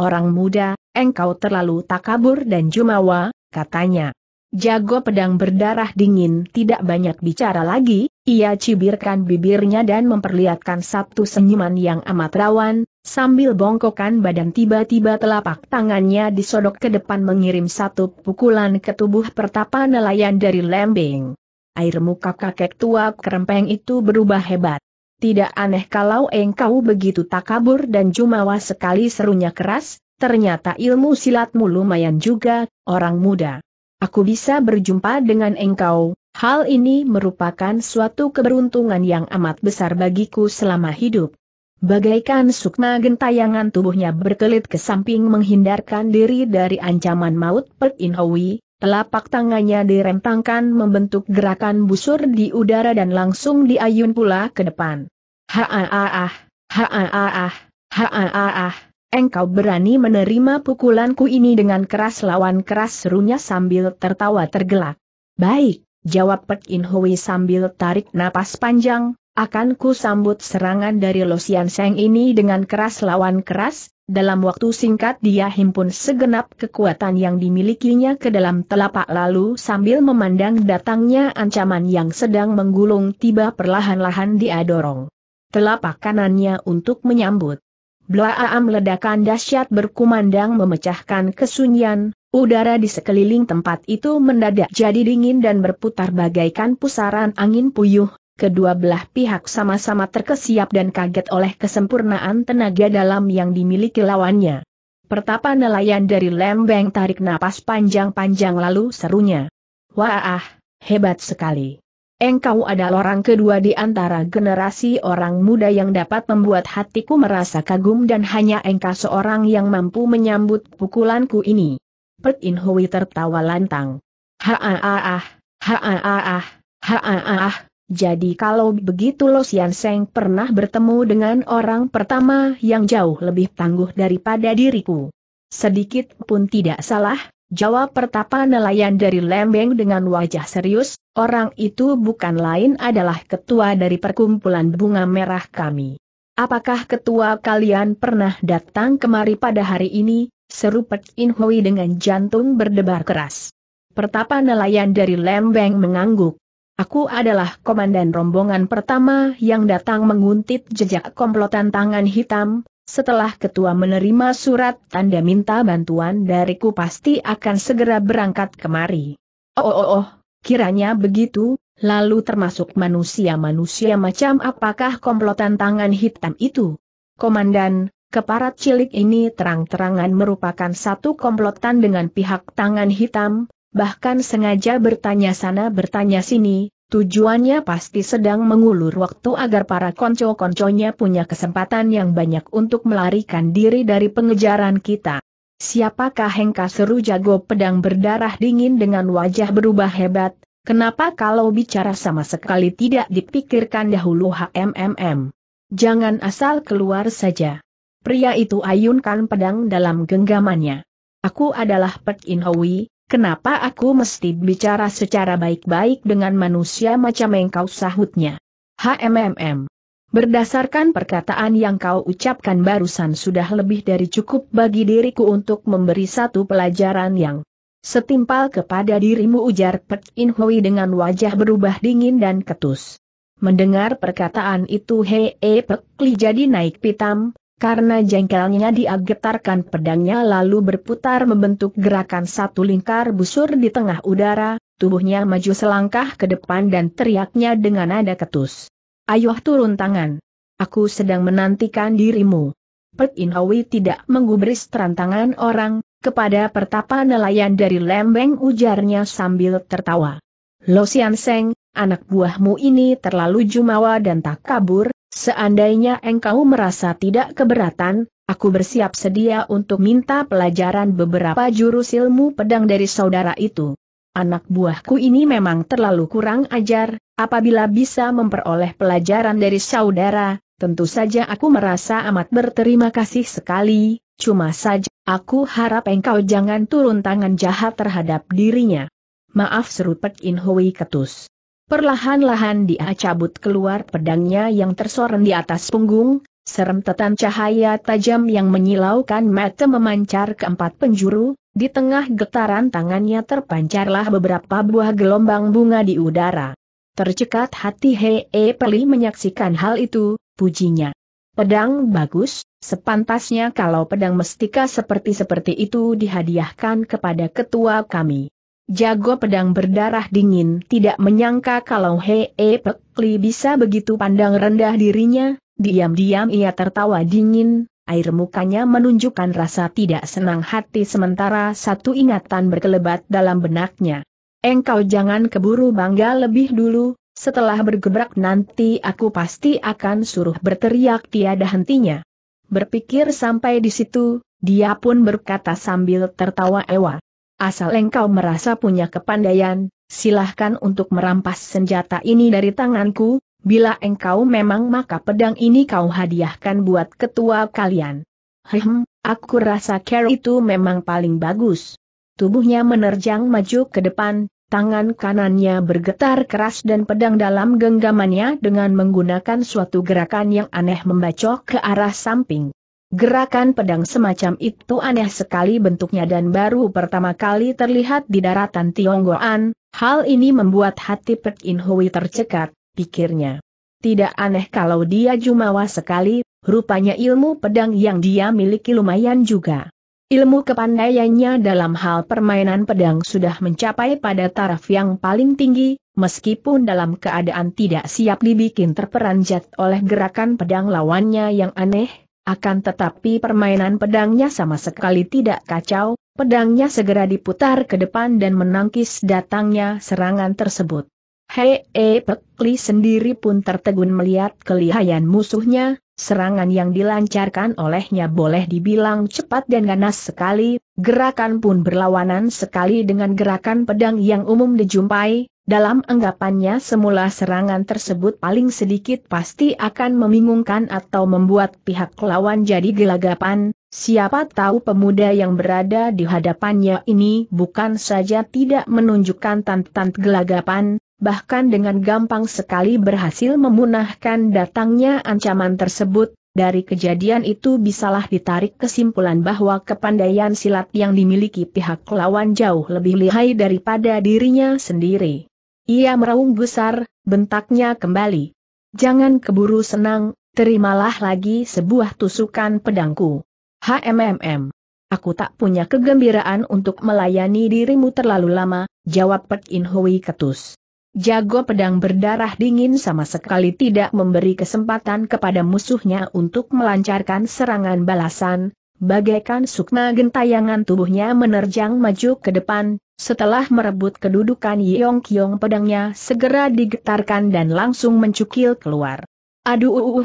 Orang muda, engkau terlalu takabur dan jumawa, katanya. Jago pedang berdarah dingin tidak banyak bicara lagi, ia cibirkan bibirnya dan memperlihatkan satu senyuman yang amat rawan, Sambil bongkokan badan tiba-tiba telapak tangannya disodok ke depan mengirim satu pukulan ke tubuh pertapa nelayan dari lembing. Air muka kakek tua kerempeng itu berubah hebat. Tidak aneh kalau engkau begitu takabur dan jumawa sekali serunya keras, ternyata ilmu silatmu lumayan juga, orang muda. Aku bisa berjumpa dengan engkau, hal ini merupakan suatu keberuntungan yang amat besar bagiku selama hidup. Bagaikan sukma gentayangan tubuhnya berkelit ke samping menghindarkan diri dari ancaman maut Pek In Hui, telapak tangannya dirempangkan membentuk gerakan busur di udara dan langsung diayun pula ke depan. Ha-ah-ah, ha-ah-ah, ha-ah-ah, engkau berani menerima pukulanku ini dengan keras lawan keras serunya sambil tertawa tergelak. Baik, jawab Pek In Hui sambil tarik napas panjang, akan ku sambut serangan dari Losian Seng ini dengan keras lawan keras, dalam waktu singkat dia himpun segenap kekuatan yang dimilikinya ke dalam telapak lalu sambil memandang datangnya ancaman yang sedang menggulung tiba perlahan-lahan dia dorong. Telapak kanannya untuk menyambut. Blaam ledakan dahsyat berkumandang memecahkan kesunyian, udara di sekeliling tempat itu mendadak jadi dingin dan berputar bagaikan pusaran angin puyuh, kedua belah pihak sama-sama terkesiap dan kaget oleh kesempurnaan tenaga dalam yang dimiliki lawannya. Pertapa nelayan dari lembeng tarik napas panjang-panjang lalu serunya. Wah, hebat sekali. Engkau adalah orang kedua di antara generasi orang muda yang dapat membuat hatiku merasa kagum dan hanya engkau seorang yang mampu menyambut pukulanku ini. Pet In Hui tertawa lantang. Ha ah ah ah, ha ah ah ah, ha ah ah, jadi kalau begitu Lo Sian Seng pernah bertemu dengan orang pertama yang jauh lebih tangguh daripada diriku. Sedikit pun tidak salah, jawab pertapa nelayan dari Lembeng dengan wajah serius, orang itu bukan lain adalah ketua dari perkumpulan bunga merah kami. Apakah ketua kalian pernah datang kemari pada hari ini, seru Pek In Hui dengan jantung berdebar keras. Pertapa nelayan dari Lembeng mengangguk. Aku adalah komandan rombongan pertama yang datang menguntit jejak komplotan tangan hitam, setelah ketua menerima surat tanda minta bantuan dariku pasti akan segera berangkat kemari. Oh oh oh, kiranya begitu, lalu termasuk manusia-manusia macam apakah komplotan tangan hitam itu? Komandan, keparat cilik ini terang-terangan merupakan satu komplotan dengan pihak tangan hitam, bahkan sengaja bertanya sana bertanya sini, tujuannya pasti sedang mengulur waktu agar para konco-konconya punya kesempatan yang banyak untuk melarikan diri dari pengejaran kita. Siapakah Hengka seru jago pedang berdarah dingin dengan wajah berubah hebat, kenapa kalau bicara sama sekali tidak dipikirkan dahulu HMMM? Jangan asal keluar saja. Pria itu ayunkan pedang dalam genggamannya. Aku adalah Pek In Kenapa aku mesti bicara secara baik-baik dengan manusia macam engkau sahutnya? HMMM. Berdasarkan perkataan yang kau ucapkan barusan sudah lebih dari cukup bagi diriku untuk memberi satu pelajaran yang setimpal kepada dirimu ujar Pek In Hui dengan wajah berubah dingin dan ketus. Mendengar perkataan itu Hei e Pek Li jadi naik pitam, karena jengkelnya dia pedangnya lalu berputar membentuk gerakan satu lingkar busur di tengah udara, tubuhnya maju selangkah ke depan dan teriaknya dengan nada ketus. Ayuh turun tangan. Aku sedang menantikan dirimu. Pek Inhawi tidak menggubris terantangan orang, kepada pertapa nelayan dari lembeng ujarnya sambil tertawa. Lo Sian Seng, anak buahmu ini terlalu jumawa dan tak kabur, Seandainya engkau merasa tidak keberatan, aku bersiap sedia untuk minta pelajaran beberapa jurus ilmu pedang dari saudara itu. Anak buahku ini memang terlalu kurang ajar, apabila bisa memperoleh pelajaran dari saudara, tentu saja aku merasa amat berterima kasih sekali, cuma saja, aku harap engkau jangan turun tangan jahat terhadap dirinya. Maaf seru Pek ketus. Perlahan-lahan dia cabut keluar pedangnya yang tersorong di atas punggung, serentetan cahaya tajam yang menyilaukan mata memancar ke empat penjuru, di tengah getaran tangannya terpancarlah beberapa buah gelombang bunga di udara. Tercekat hati Hee -he e Peli menyaksikan hal itu, pujinya. Pedang bagus, sepantasnya kalau pedang mestika seperti-seperti itu dihadiahkan kepada ketua kami. Jago pedang berdarah dingin tidak menyangka kalau Hei e Pek Li bisa begitu pandang rendah dirinya, diam-diam ia tertawa dingin, air mukanya menunjukkan rasa tidak senang hati sementara satu ingatan berkelebat dalam benaknya. Engkau jangan keburu bangga lebih dulu, setelah bergebrak nanti aku pasti akan suruh berteriak tiada hentinya. Berpikir sampai di situ, dia pun berkata sambil tertawa ewa. Asal engkau merasa punya kepandaian, silahkan untuk merampas senjata ini dari tanganku, bila engkau memang maka pedang ini kau hadiahkan buat ketua kalian. Hehem, aku rasa Carrie itu memang paling bagus. Tubuhnya menerjang maju ke depan, tangan kanannya bergetar keras dan pedang dalam genggamannya dengan menggunakan suatu gerakan yang aneh membacok ke arah samping. Gerakan pedang semacam itu aneh sekali bentuknya dan baru pertama kali terlihat di daratan Tionggoan, hal ini membuat hati Pek In Hui tercekat, pikirnya. Tidak aneh kalau dia jumawa sekali, rupanya ilmu pedang yang dia miliki lumayan juga. Ilmu kepandaiannya dalam hal permainan pedang sudah mencapai pada taraf yang paling tinggi, meskipun dalam keadaan tidak siap dibikin terperanjat oleh gerakan pedang lawannya yang aneh, akan tetapi permainan pedangnya sama sekali tidak kacau, pedangnya segera diputar ke depan dan menangkis datangnya serangan tersebut. Hei -he e, Pekli sendiri pun tertegun melihat kelihayan musuhnya, serangan yang dilancarkan olehnya boleh dibilang cepat dan ganas sekali, gerakan pun berlawanan sekali dengan gerakan pedang yang umum dijumpai, dalam anggapannya semula serangan tersebut paling sedikit pasti akan membingungkan atau membuat pihak lawan jadi gelagapan, siapa tahu pemuda yang berada di hadapannya ini bukan saja tidak menunjukkan tantan gelagapan, bahkan dengan gampang sekali berhasil memunahkan datangnya ancaman tersebut, dari kejadian itu bisalah ditarik kesimpulan bahwa kepandaian silat yang dimiliki pihak lawan jauh lebih lihai daripada dirinya sendiri. Ia meraung besar, bentaknya kembali. Jangan keburu senang, terimalah lagi sebuah tusukan pedangku. HMMM. Aku tak punya kegembiraan untuk melayani dirimu terlalu lama, jawab Pek In Hui ketus. Jago pedang berdarah dingin sama sekali tidak memberi kesempatan kepada musuhnya untuk melancarkan serangan balasan, Bagaikan sukma gentayangan tubuhnya menerjang maju ke depan, setelah merebut kedudukan Yong Kyong pedangnya segera digetarkan dan langsung mencukil keluar. Aduh uh, uh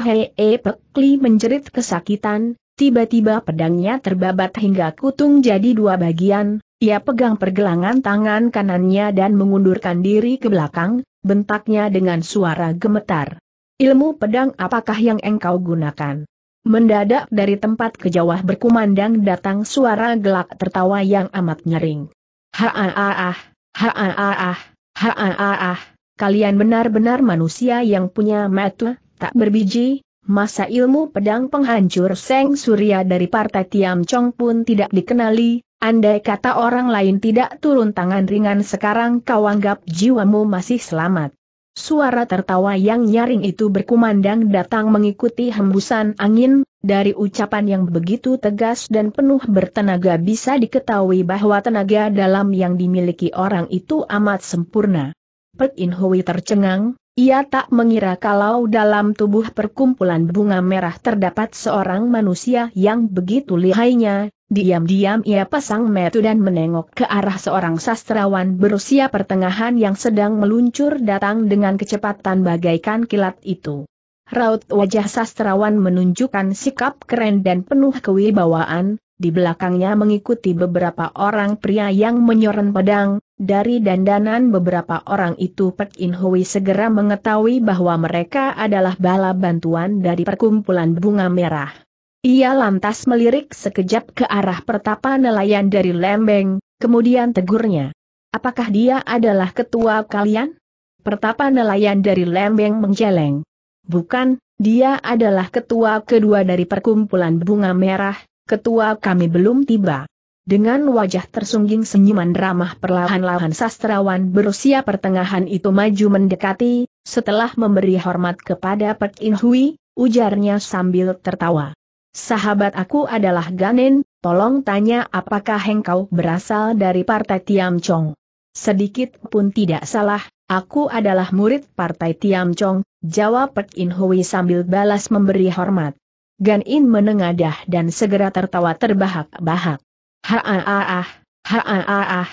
pekli menjerit kesakitan, tiba-tiba pedangnya terbabat hingga kutung jadi dua bagian, ia pegang pergelangan tangan kanannya dan mengundurkan diri ke belakang, bentaknya dengan suara gemetar. Ilmu pedang apakah yang engkau gunakan? Mendadak dari tempat kejauh berkumandang datang suara gelak tertawa yang amat nyering. Ha-ah-ah, ha-ah-ah, ha-ah-ah, kalian benar-benar manusia yang punya mata, tak berbiji, masa ilmu pedang penghancur Seng Surya dari Partai Tiam Chong pun tidak dikenali, andai kata orang lain tidak turun tangan ringan sekarang kau anggap jiwamu masih selamat. Suara tertawa yang nyaring itu berkumandang datang mengikuti hembusan angin, dari ucapan yang begitu tegas dan penuh bertenaga bisa diketahui bahwa tenaga dalam yang dimiliki orang itu amat sempurna. Pek In Hui tercengang, ia tak mengira kalau dalam tubuh perkumpulan bunga merah terdapat seorang manusia yang begitu lihainya, diam-diam ia pasang metu dan menengok ke arah seorang sastrawan berusia pertengahan yang sedang meluncur datang dengan kecepatan bagaikan kilat itu. Raut wajah sastrawan menunjukkan sikap keren dan penuh kewibawaan, di belakangnya mengikuti beberapa orang pria yang menyoren pedang, dari dandanan beberapa orang itu Pek In Hui segera mengetahui bahwa mereka adalah bala bantuan dari perkumpulan bunga merah. Ia lantas melirik sekejap ke arah pertapa nelayan dari Lembeng, kemudian tegurnya. Apakah dia adalah ketua kalian? Pertapa nelayan dari Lembeng menjeleng. Bukan, dia adalah ketua kedua dari perkumpulan bunga merah, ketua kami belum tiba. Dengan wajah tersungging senyuman ramah perlahan-lahan sastrawan berusia pertengahan itu maju mendekati, setelah memberi hormat kepada Pek In Hui, ujarnya sambil tertawa. Sahabat aku adalah Ganen, tolong tanya apakah engkau berasal dari partai Tiam Chong. Sedikit pun tidak salah, aku adalah murid partai Tiam Chong, jawab Pek In Hui sambil balas memberi hormat. Ganin menengadah dan segera tertawa terbahak-bahak ha-ah-ah-ah,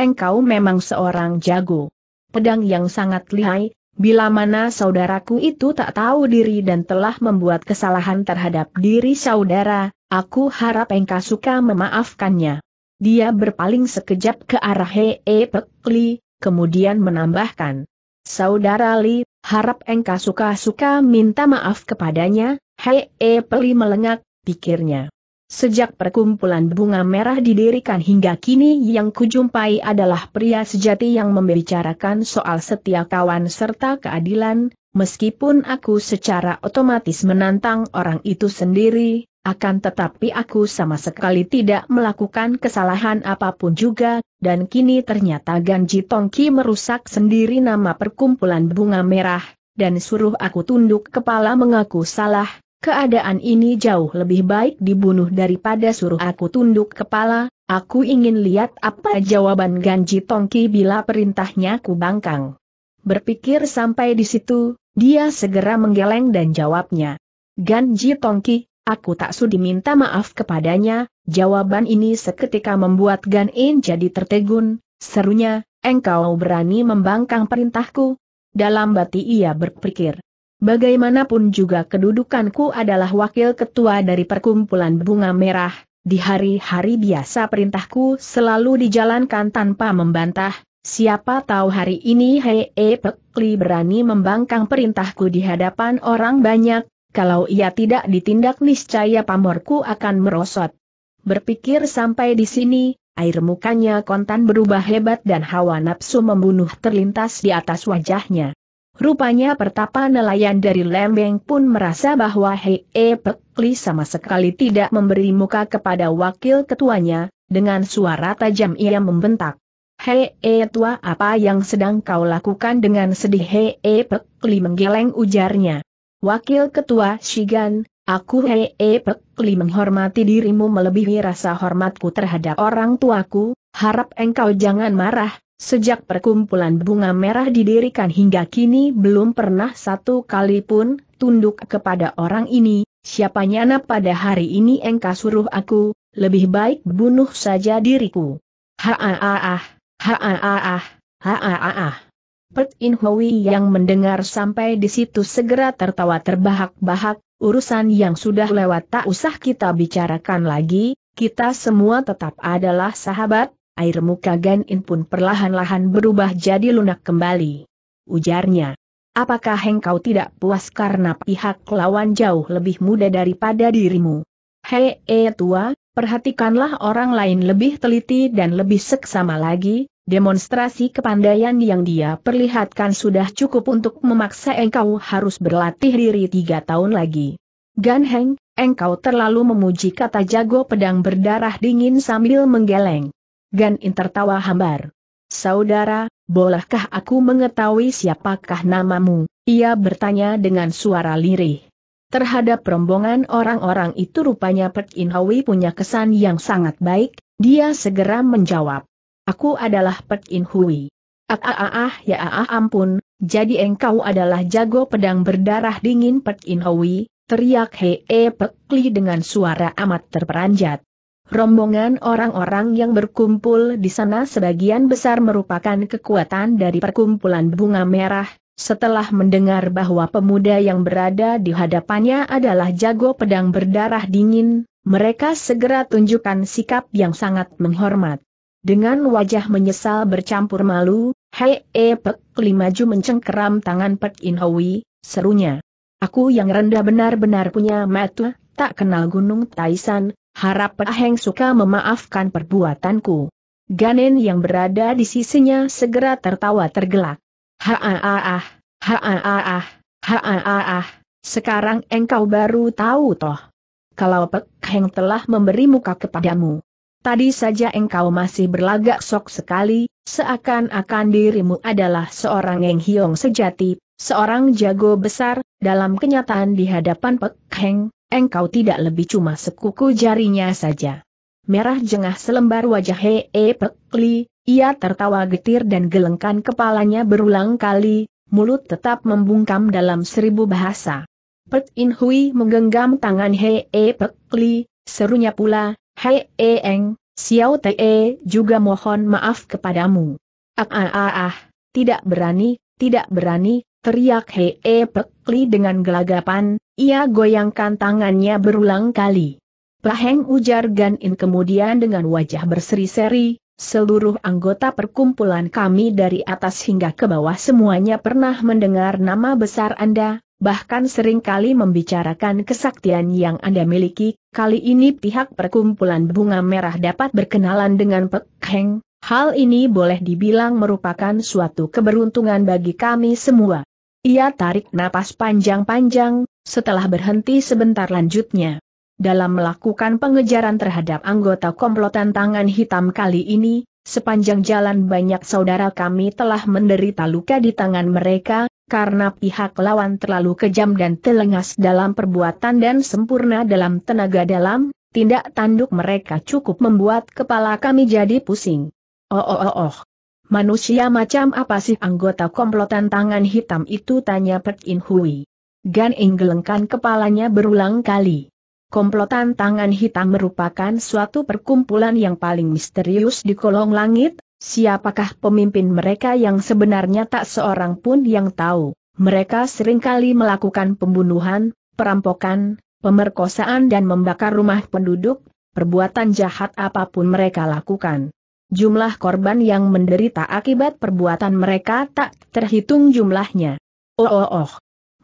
engkau memang seorang jago. Pedang yang sangat lihai, bila mana saudaraku itu tak tahu diri dan telah membuat kesalahan terhadap diri saudara, aku harap engkau suka memaafkannya. Dia berpaling sekejap ke arah Hei -e Pek kemudian menambahkan. Saudara Li, harap engkau suka-suka minta maaf kepadanya, Hei -e Pek melengak, pikirnya. Sejak perkumpulan bunga merah didirikan hingga kini yang kujumpai adalah pria sejati yang membicarakan soal setia kawan serta keadilan, meskipun aku secara otomatis menantang orang itu sendiri, akan tetapi aku sama sekali tidak melakukan kesalahan apapun juga, dan kini ternyata Ganji Tongki merusak sendiri nama perkumpulan bunga merah, dan suruh aku tunduk kepala mengaku salah, Keadaan ini jauh lebih baik dibunuh daripada suruh aku tunduk kepala, aku ingin lihat apa jawaban Ganji Tongki bila perintahnya ku bangkang. Berpikir sampai di situ, dia segera menggeleng dan jawabnya. Ganji Tongki, aku tak sudi minta maaf kepadanya, jawaban ini seketika membuat Gan In jadi tertegun, serunya, engkau berani membangkang perintahku? Dalam bati ia berpikir. Bagaimanapun juga kedudukanku adalah wakil ketua dari perkumpulan bunga merah, di hari-hari biasa perintahku selalu dijalankan tanpa membantah, siapa tahu hari ini Hei e Pekli berani membangkang perintahku di hadapan orang banyak, kalau ia tidak ditindak niscaya pamorku akan merosot. Berpikir sampai di sini, air mukanya kontan berubah hebat dan hawa nafsu membunuh terlintas di atas wajahnya. Rupanya pertapa nelayan dari Lembeng pun merasa bahwa Hei e Pekli sama sekali tidak memberi muka kepada wakil ketuanya, dengan suara tajam ia membentak. Hei e tua apa yang sedang kau lakukan dengan sedih Hei e Pekli menggeleng ujarnya. Wakil ketua Shigan, aku Hei Pekli menghormati dirimu melebihi rasa hormatku terhadap orang tuaku, harap engkau jangan marah, Sejak perkumpulan bunga merah didirikan hingga kini belum pernah satu kali pun tunduk kepada orang ini, siapa nyana pada hari ini engkau suruh aku, lebih baik bunuh saja diriku. Ha-ah-ah, ha-ah-ah, ha-ah-ah. Pert In Hui yang mendengar sampai di situ segera tertawa terbahak-bahak, urusan yang sudah lewat tak usah kita bicarakan lagi, kita semua tetap adalah sahabat, air muka Gan pun perlahan-lahan berubah jadi lunak kembali. Ujarnya. Apakah engkau tidak puas karena pihak lawan jauh lebih muda daripada dirimu? Hei, e tua, perhatikanlah orang lain lebih teliti dan lebih seksama lagi, Demonstrasi kepandaian yang dia perlihatkan sudah cukup untuk memaksa engkau harus berlatih diri tiga tahun lagi. Gan Heng, engkau terlalu memuji kata jago pedang berdarah dingin sambil menggeleng. Gan In tertawa hambar. Saudara, bolehkah aku mengetahui siapakah namamu? Ia bertanya dengan suara lirih. Terhadap rombongan orang-orang itu rupanya Pek In Hwi punya kesan yang sangat baik, dia segera menjawab. Aku adalah Pek In Hui. Ah, ah, ah, ah ya ah, ampun, jadi engkau adalah jago pedang berdarah dingin Pek In Hwi, teriak Hee Pek Li dengan suara amat terperanjat. Rombongan orang-orang yang berkumpul di sana sebagian besar merupakan kekuatan dari perkumpulan bunga merah, setelah mendengar bahwa pemuda yang berada di hadapannya adalah jago pedang berdarah dingin, mereka segera tunjukkan sikap yang sangat menghormat. Dengan wajah menyesal bercampur malu, Hei E Pek maju mencengkeram tangan Pek In Hoi, serunya. Aku yang rendah benar-benar punya matu, tak kenal gunung Taisan, Harap Pak Heng suka memaafkan perbuatanku. Ganen yang berada di sisinya segera tertawa tergelak. Ha-ah-ah, ha-ah-ah, ha sekarang engkau baru tahu toh. Kalau Pak Heng telah memberi muka kepadamu. Tadi saja engkau masih berlagak sok sekali, seakan-akan dirimu adalah seorang Eng hiong sejati, seorang jago besar, dalam kenyataan di hadapan Pek Heng, engkau tidak lebih cuma sekuku jarinya saja. Merah jengah selembar wajah Hee Pekli, ia tertawa getir dan gelengkan kepalanya berulang kali, mulut tetap membungkam dalam seribu bahasa. Pek In Hui menggenggam tangan Hee Pekli, serunya pula, Hei Eng, Xiao Te juga mohon maaf kepadamu. Ah ah ah, ah tidak berani, tidak berani, teriak Hee Pekli dengan gelagapan, ia goyangkan tangannya berulang kali. Paheng ujar Gan In kemudian dengan wajah berseri-seri, seluruh anggota perkumpulan kami dari atas hingga ke bawah semuanya pernah mendengar nama besar Anda, bahkan seringkali membicarakan kesaktian yang Anda miliki, kali ini pihak perkumpulan bunga merah dapat berkenalan dengan Pekeng, Hal ini boleh dibilang merupakan suatu keberuntungan bagi kami semua. Ia tarik napas panjang-panjang, setelah berhenti sebentar lanjutnya. Dalam melakukan pengejaran terhadap anggota komplotan tangan hitam kali ini, sepanjang jalan banyak saudara kami telah menderita luka di tangan mereka, karena pihak lawan terlalu kejam dan telengas dalam perbuatan dan sempurna dalam tenaga dalam, tindak tanduk mereka cukup membuat kepala kami jadi pusing. Oh oh oh oh. Manusia macam apa sih anggota komplotan tangan hitam itu tanya Pek In Hui. Gan Eng gelengkan kepalanya berulang kali. Komplotan tangan hitam merupakan suatu perkumpulan yang paling misterius di kolong langit, siapakah pemimpin mereka yang sebenarnya tak seorang pun yang tahu. Mereka seringkali melakukan pembunuhan, perampokan, pemerkosaan dan membakar rumah penduduk, perbuatan jahat apapun mereka lakukan jumlah korban yang menderita akibat perbuatan mereka tak terhitung jumlahnya. Oh oh oh.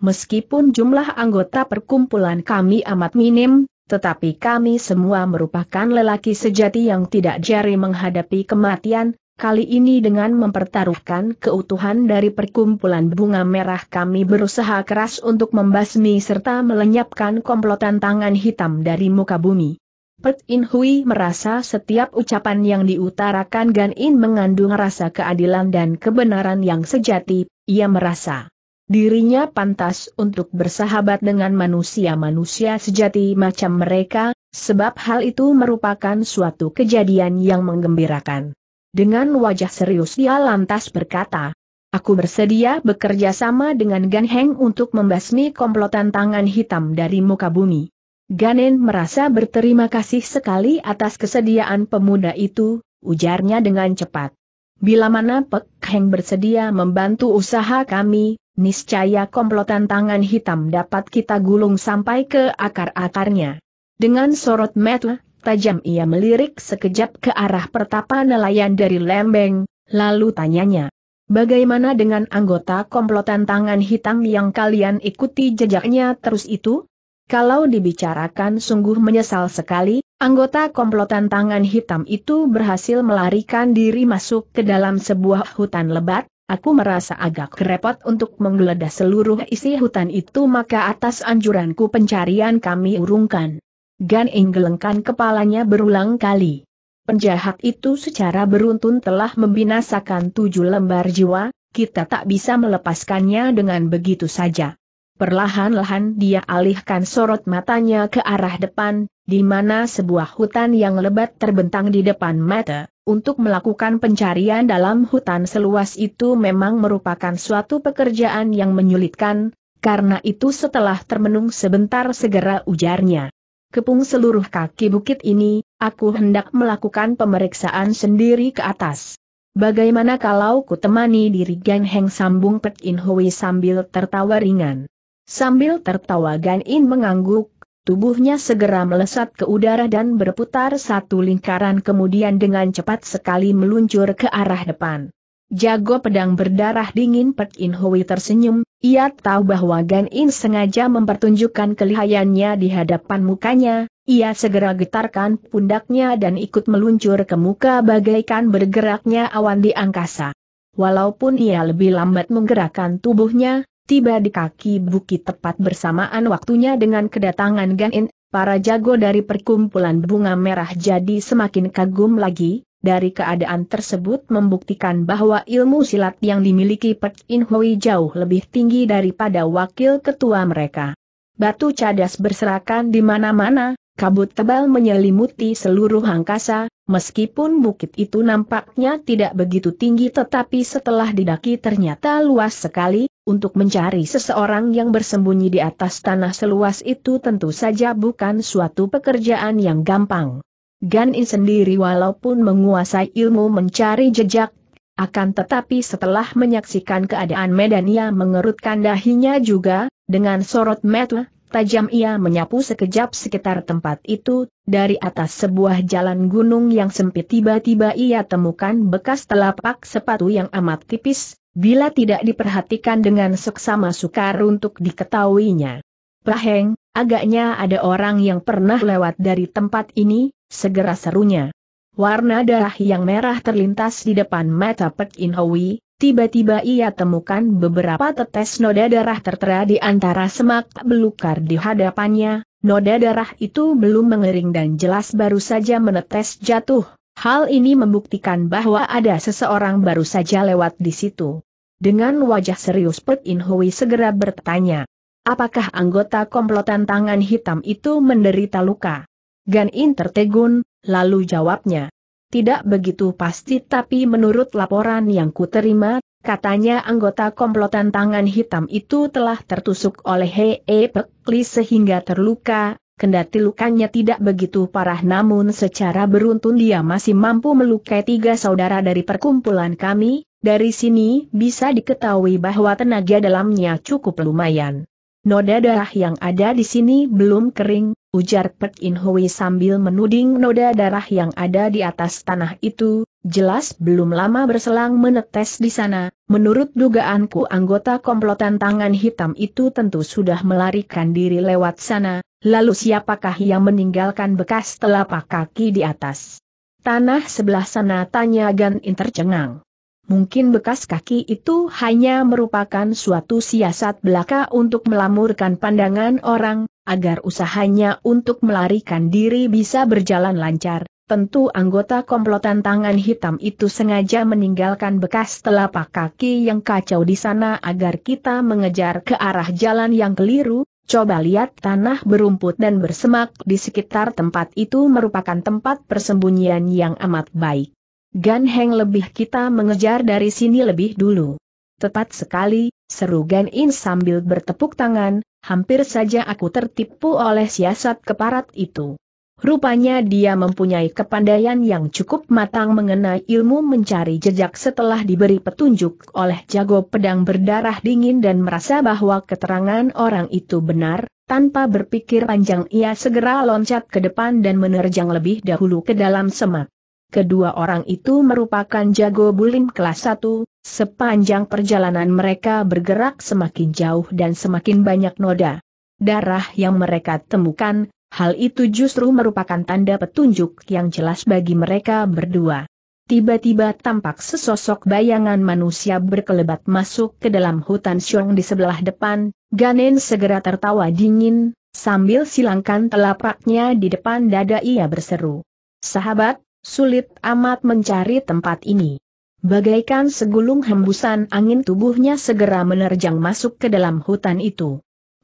Meskipun jumlah anggota perkumpulan kami amat minim, tetapi kami semua merupakan lelaki sejati yang tidak jari menghadapi kematian, kali ini dengan mempertaruhkan keutuhan dari perkumpulan bunga merah kami berusaha keras untuk membasmi serta melenyapkan komplotan tangan hitam dari muka bumi. Pet In Hui merasa setiap ucapan yang diutarakan Gan In mengandung rasa keadilan dan kebenaran yang sejati, ia merasa dirinya pantas untuk bersahabat dengan manusia-manusia sejati macam mereka, sebab hal itu merupakan suatu kejadian yang menggembirakan. Dengan wajah serius dia lantas berkata, Aku bersedia bekerja sama dengan Gan Heng untuk membasmi komplotan tangan hitam dari muka bumi. Ganen merasa berterima kasih sekali atas kesediaan pemuda itu, ujarnya dengan cepat. Bila mana Pek Heng bersedia membantu usaha kami, niscaya komplotan tangan hitam dapat kita gulung sampai ke akar-akarnya. Dengan sorot mata tajam ia melirik sekejap ke arah pertapa nelayan dari Lembeng, lalu tanyanya. Bagaimana dengan anggota komplotan tangan hitam yang kalian ikuti jejaknya terus itu? Kalau dibicarakan sungguh menyesal sekali, anggota komplotan tangan hitam itu berhasil melarikan diri masuk ke dalam sebuah hutan lebat, aku merasa agak kerepot untuk menggeledah seluruh isi hutan itu maka atas anjuranku pencarian kami urungkan. Gan Enggelengkan kepalanya berulang kali. Penjahat itu secara beruntun telah membinasakan tujuh lembar jiwa, kita tak bisa melepaskannya dengan begitu saja. Perlahan-lahan dia alihkan sorot matanya ke arah depan, di mana sebuah hutan yang lebat terbentang di depan mata. Untuk melakukan pencarian dalam hutan seluas itu memang merupakan suatu pekerjaan yang menyulitkan, karena itu setelah termenung sebentar segera ujarnya. Kepung seluruh kaki bukit ini, aku hendak melakukan pemeriksaan sendiri ke atas. Bagaimana kalau ku temani diri Gang Heng sambung Pet In Hui sambil tertawa ringan. Sambil tertawa Gan In mengangguk, tubuhnya segera melesat ke udara dan berputar satu lingkaran kemudian dengan cepat sekali meluncur ke arah depan. Jago pedang berdarah dingin Pek In Hui tersenyum, ia tahu bahwa Gan In sengaja mempertunjukkan kelihayannya di hadapan mukanya, ia segera getarkan pundaknya dan ikut meluncur ke muka bagaikan bergeraknya awan di angkasa. Walaupun ia lebih lambat menggerakkan tubuhnya, tiba di kaki bukit tepat bersamaan waktunya dengan kedatangan Ganin, para jago dari perkumpulan bunga merah jadi semakin kagum lagi, dari keadaan tersebut membuktikan bahwa ilmu silat yang dimiliki Pek In Hui jauh lebih tinggi daripada wakil ketua mereka. Batu cadas berserakan di mana-mana, Kabut tebal menyelimuti seluruh angkasa, meskipun bukit itu nampaknya tidak begitu tinggi tetapi setelah didaki ternyata luas sekali, untuk mencari seseorang yang bersembunyi di atas tanah seluas itu tentu saja bukan suatu pekerjaan yang gampang. Gan In sendiri walaupun menguasai ilmu mencari jejak, akan tetapi setelah menyaksikan keadaan medan ia mengerutkan dahinya juga, dengan sorot mata, Tajam ia menyapu sekejap sekitar tempat itu, dari atas sebuah jalan gunung yang sempit tiba-tiba ia temukan bekas telapak sepatu yang amat tipis, bila tidak diperhatikan dengan seksama sukar untuk diketahuinya. Praheng, agaknya ada orang yang pernah lewat dari tempat ini, segera serunya. Warna darah yang merah terlintas di depan mata Pek In Hui, Tiba-tiba ia temukan beberapa tetes noda darah tertera di antara semak belukar di hadapannya, noda darah itu belum mengering dan jelas baru saja menetes jatuh. Hal ini membuktikan bahwa ada seseorang baru saja lewat di situ. Dengan wajah serius Pek In Hui segera bertanya, apakah anggota komplotan tangan hitam itu menderita luka? Gan In tertegun, lalu jawabnya, tidak begitu pasti tapi menurut laporan yang kuterima, katanya anggota komplotan tangan hitam itu telah tertusuk oleh E Pekli sehingga terluka, kendati lukanya tidak begitu parah namun secara beruntun dia masih mampu melukai tiga saudara dari perkumpulan kami, dari sini bisa diketahui bahwa tenaga dalamnya cukup lumayan. Noda darah yang ada di sini belum kering, ujar Pek In Hui sambil menuding noda darah yang ada di atas tanah itu, jelas belum lama berselang menetes di sana, menurut dugaanku anggota komplotan tangan hitam itu tentu sudah melarikan diri lewat sana, lalu siapakah yang meninggalkan bekas telapak kaki di atas? Tanah sebelah sana tanya Gan In tercengang. Mungkin bekas kaki itu hanya merupakan suatu siasat belaka untuk melamurkan pandangan orang, agar usahanya untuk melarikan diri bisa berjalan lancar, tentu anggota komplotan tangan hitam itu sengaja meninggalkan bekas telapak kaki yang kacau di sana agar kita mengejar ke arah jalan yang keliru, Coba lihat tanah berumput dan bersemak di sekitar tempat itu merupakan tempat persembunyian yang amat baik. Gan Heng lebih kita mengejar dari sini lebih dulu. Tepat sekali, Seru Gan In sambil bertepuk tangan, hampir saja aku tertipu oleh siasat keparat itu. Rupanya dia mempunyai kepandaian yang cukup matang mengenai ilmu mencari jejak setelah diberi petunjuk oleh jago pedang berdarah dingin dan merasa bahwa keterangan orang itu benar, tanpa berpikir panjang ia segera loncat ke depan dan menerjang lebih dahulu ke dalam semak. Kedua orang itu merupakan jago bulim kelas 1, sepanjang perjalanan mereka bergerak semakin jauh dan semakin banyak noda. Darah yang mereka temukan, hal itu justru merupakan tanda petunjuk yang jelas bagi mereka berdua. Tiba-tiba tampak sesosok bayangan manusia berkelebat masuk ke dalam hutan Xiong di sebelah depan, Ganen segera tertawa dingin, sambil silangkan telapaknya di depan dada ia berseru. Sahabat, sulit amat mencari tempat ini. Bagaikan segulung hembusan angin tubuhnya segera menerjang masuk ke dalam hutan itu.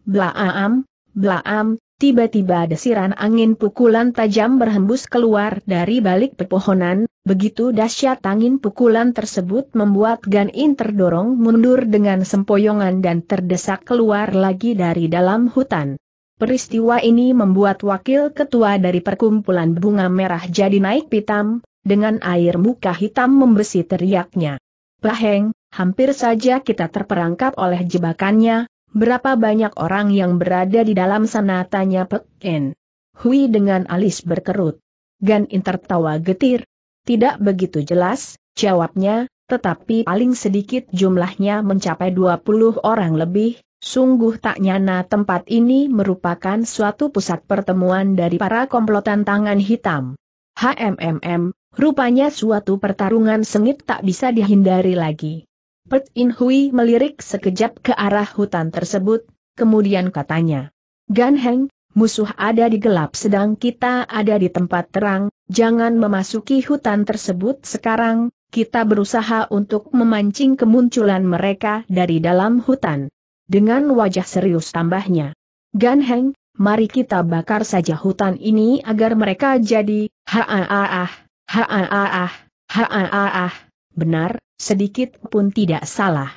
Blaam, blaam, tiba-tiba desiran angin pukulan tajam berhembus keluar dari balik pepohonan, begitu dahsyat angin pukulan tersebut membuat Gan In terdorong mundur dengan sempoyongan dan terdesak keluar lagi dari dalam hutan. Peristiwa ini membuat wakil ketua dari perkumpulan bunga merah jadi naik pitam, dengan air muka hitam membesi teriaknya. Baheng, hampir saja kita terperangkap oleh jebakannya, berapa banyak orang yang berada di dalam sana tanya Pek En. Hui dengan alis berkerut. Gan In tertawa getir. Tidak begitu jelas, jawabnya, tetapi paling sedikit jumlahnya mencapai 20 orang lebih, Sungguh tak nyana tempat ini merupakan suatu pusat pertemuan dari para komplotan tangan hitam. HMMM, rupanya suatu pertarungan sengit tak bisa dihindari lagi. Pet In Hui melirik sekejap ke arah hutan tersebut, kemudian katanya, Gan Heng, musuh ada di gelap sedang kita ada di tempat terang, jangan memasuki hutan tersebut sekarang, kita berusaha untuk memancing kemunculan mereka dari dalam hutan dengan wajah serius tambahnya. Gan Heng, mari kita bakar saja hutan ini agar mereka jadi, ha-ah-ah, ha-ah-ah, ha-ah-ah, benar, sedikit pun tidak salah.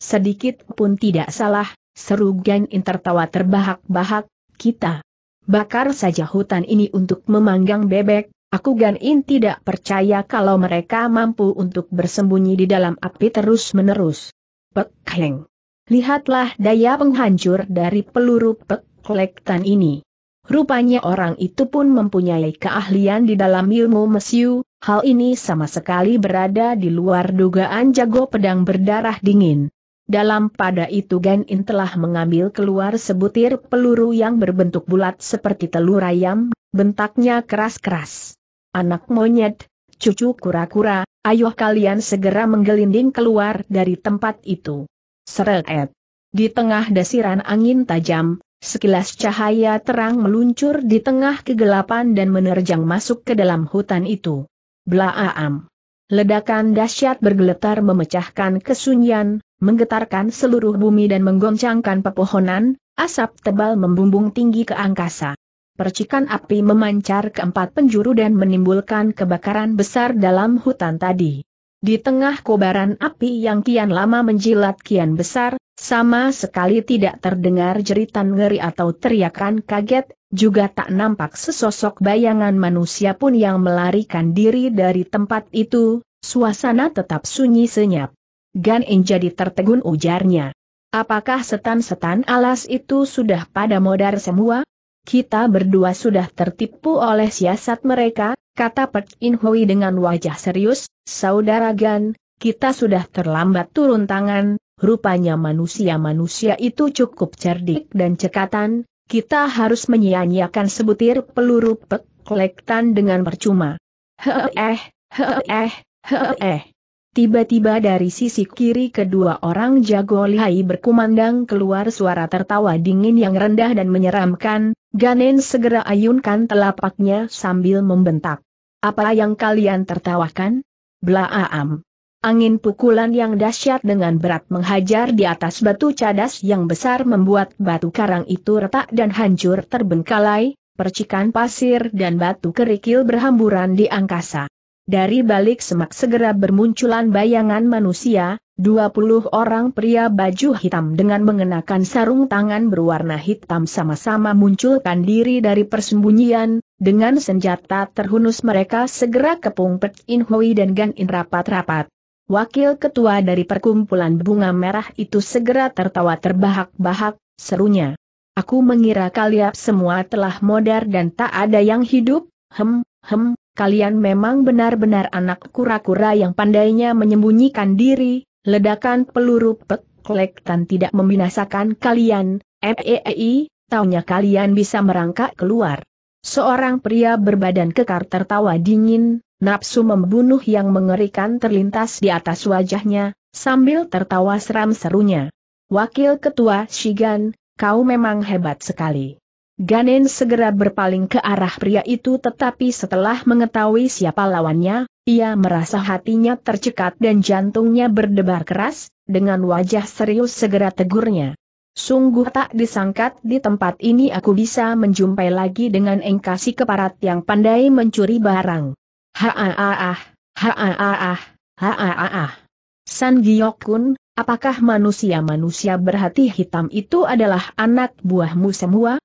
Sedikit pun tidak salah, seru Gan In tertawa terbahak-bahak, kita bakar saja hutan ini untuk memanggang bebek, Aku Gan In tidak percaya kalau mereka mampu untuk bersembunyi di dalam api terus-menerus. Pek Heng lihatlah daya penghancur dari peluru peklektan ini. Rupanya orang itu pun mempunyai keahlian di dalam ilmu mesiu, hal ini sama sekali berada di luar dugaan jago pedang berdarah dingin. Dalam pada itu Gan In telah mengambil keluar sebutir peluru yang berbentuk bulat seperti telur ayam, bentaknya keras-keras. Anak monyet, cucu kura-kura, ayo kalian segera menggelinding keluar dari tempat itu. Seret. Di tengah desiran angin tajam, sekilas cahaya terang meluncur di tengah kegelapan dan menerjang masuk ke dalam hutan itu. Blaaam. Ledakan dahsyat bergeletar memecahkan kesunyian, menggetarkan seluruh bumi dan menggoncangkan pepohonan, asap tebal membumbung tinggi ke angkasa. Percikan api memancar ke empat penjuru dan menimbulkan kebakaran besar dalam hutan tadi. Di tengah kobaran api yang kian lama menjilat kian besar, sama sekali tidak terdengar jeritan ngeri atau teriakan kaget, juga tak nampak sesosok bayangan manusia pun yang melarikan diri dari tempat itu, suasana tetap sunyi senyap. Gan In jadi tertegun ujarnya. Apakah setan-setan alas itu sudah pada modar semua? Kita berdua sudah tertipu oleh siasat mereka, kata Pek In Hui dengan wajah serius, Saudara Gan, kita sudah terlambat turun tangan, rupanya manusia-manusia itu cukup cerdik dan cekatan, kita harus menyia-nyiakan sebutir peluru Pek tan dengan percuma. Heeh, eh, heeh. eh, Tiba-tiba dari sisi kiri kedua orang jago lihai berkumandang keluar suara tertawa dingin yang rendah dan menyeramkan, Ganen segera ayunkan telapaknya sambil membentak. Apa yang kalian tertawakan? Blaaam. Angin pukulan yang dahsyat dengan berat menghajar di atas batu cadas yang besar membuat batu karang itu retak dan hancur terbengkalai, percikan pasir dan batu kerikil berhamburan di angkasa. Dari balik semak segera bermunculan bayangan manusia, 20 orang pria baju hitam dengan mengenakan sarung tangan berwarna hitam sama-sama munculkan diri dari persembunyian, dengan senjata terhunus mereka segera kepung Pek In Hui dan Gan In rapat-rapat. Wakil ketua dari perkumpulan bunga merah itu segera tertawa terbahak-bahak, serunya. Aku mengira kalian semua telah modar dan tak ada yang hidup, hem, hem, kalian memang benar-benar anak kura-kura yang pandainya menyembunyikan diri, ledakan peluru pek, klektan tidak membinasakan kalian, meei, eh, eh, eh, taunya kalian bisa merangkak keluar. Seorang pria berbadan kekar tertawa dingin, nafsu membunuh yang mengerikan terlintas di atas wajahnya, sambil tertawa seram serunya. Wakil Ketua Shigan, kau memang hebat sekali. Ganen segera berpaling ke arah pria itu tetapi setelah mengetahui siapa lawannya, ia merasa hatinya tercekat dan jantungnya berdebar keras, dengan wajah serius segera tegurnya. Sungguh tak disangka di tempat ini aku bisa menjumpai lagi dengan engkasi keparat yang pandai mencuri barang. Ha-ah-ah, San Giokun, apakah manusia-manusia berhati hitam itu adalah anak buahmu semua?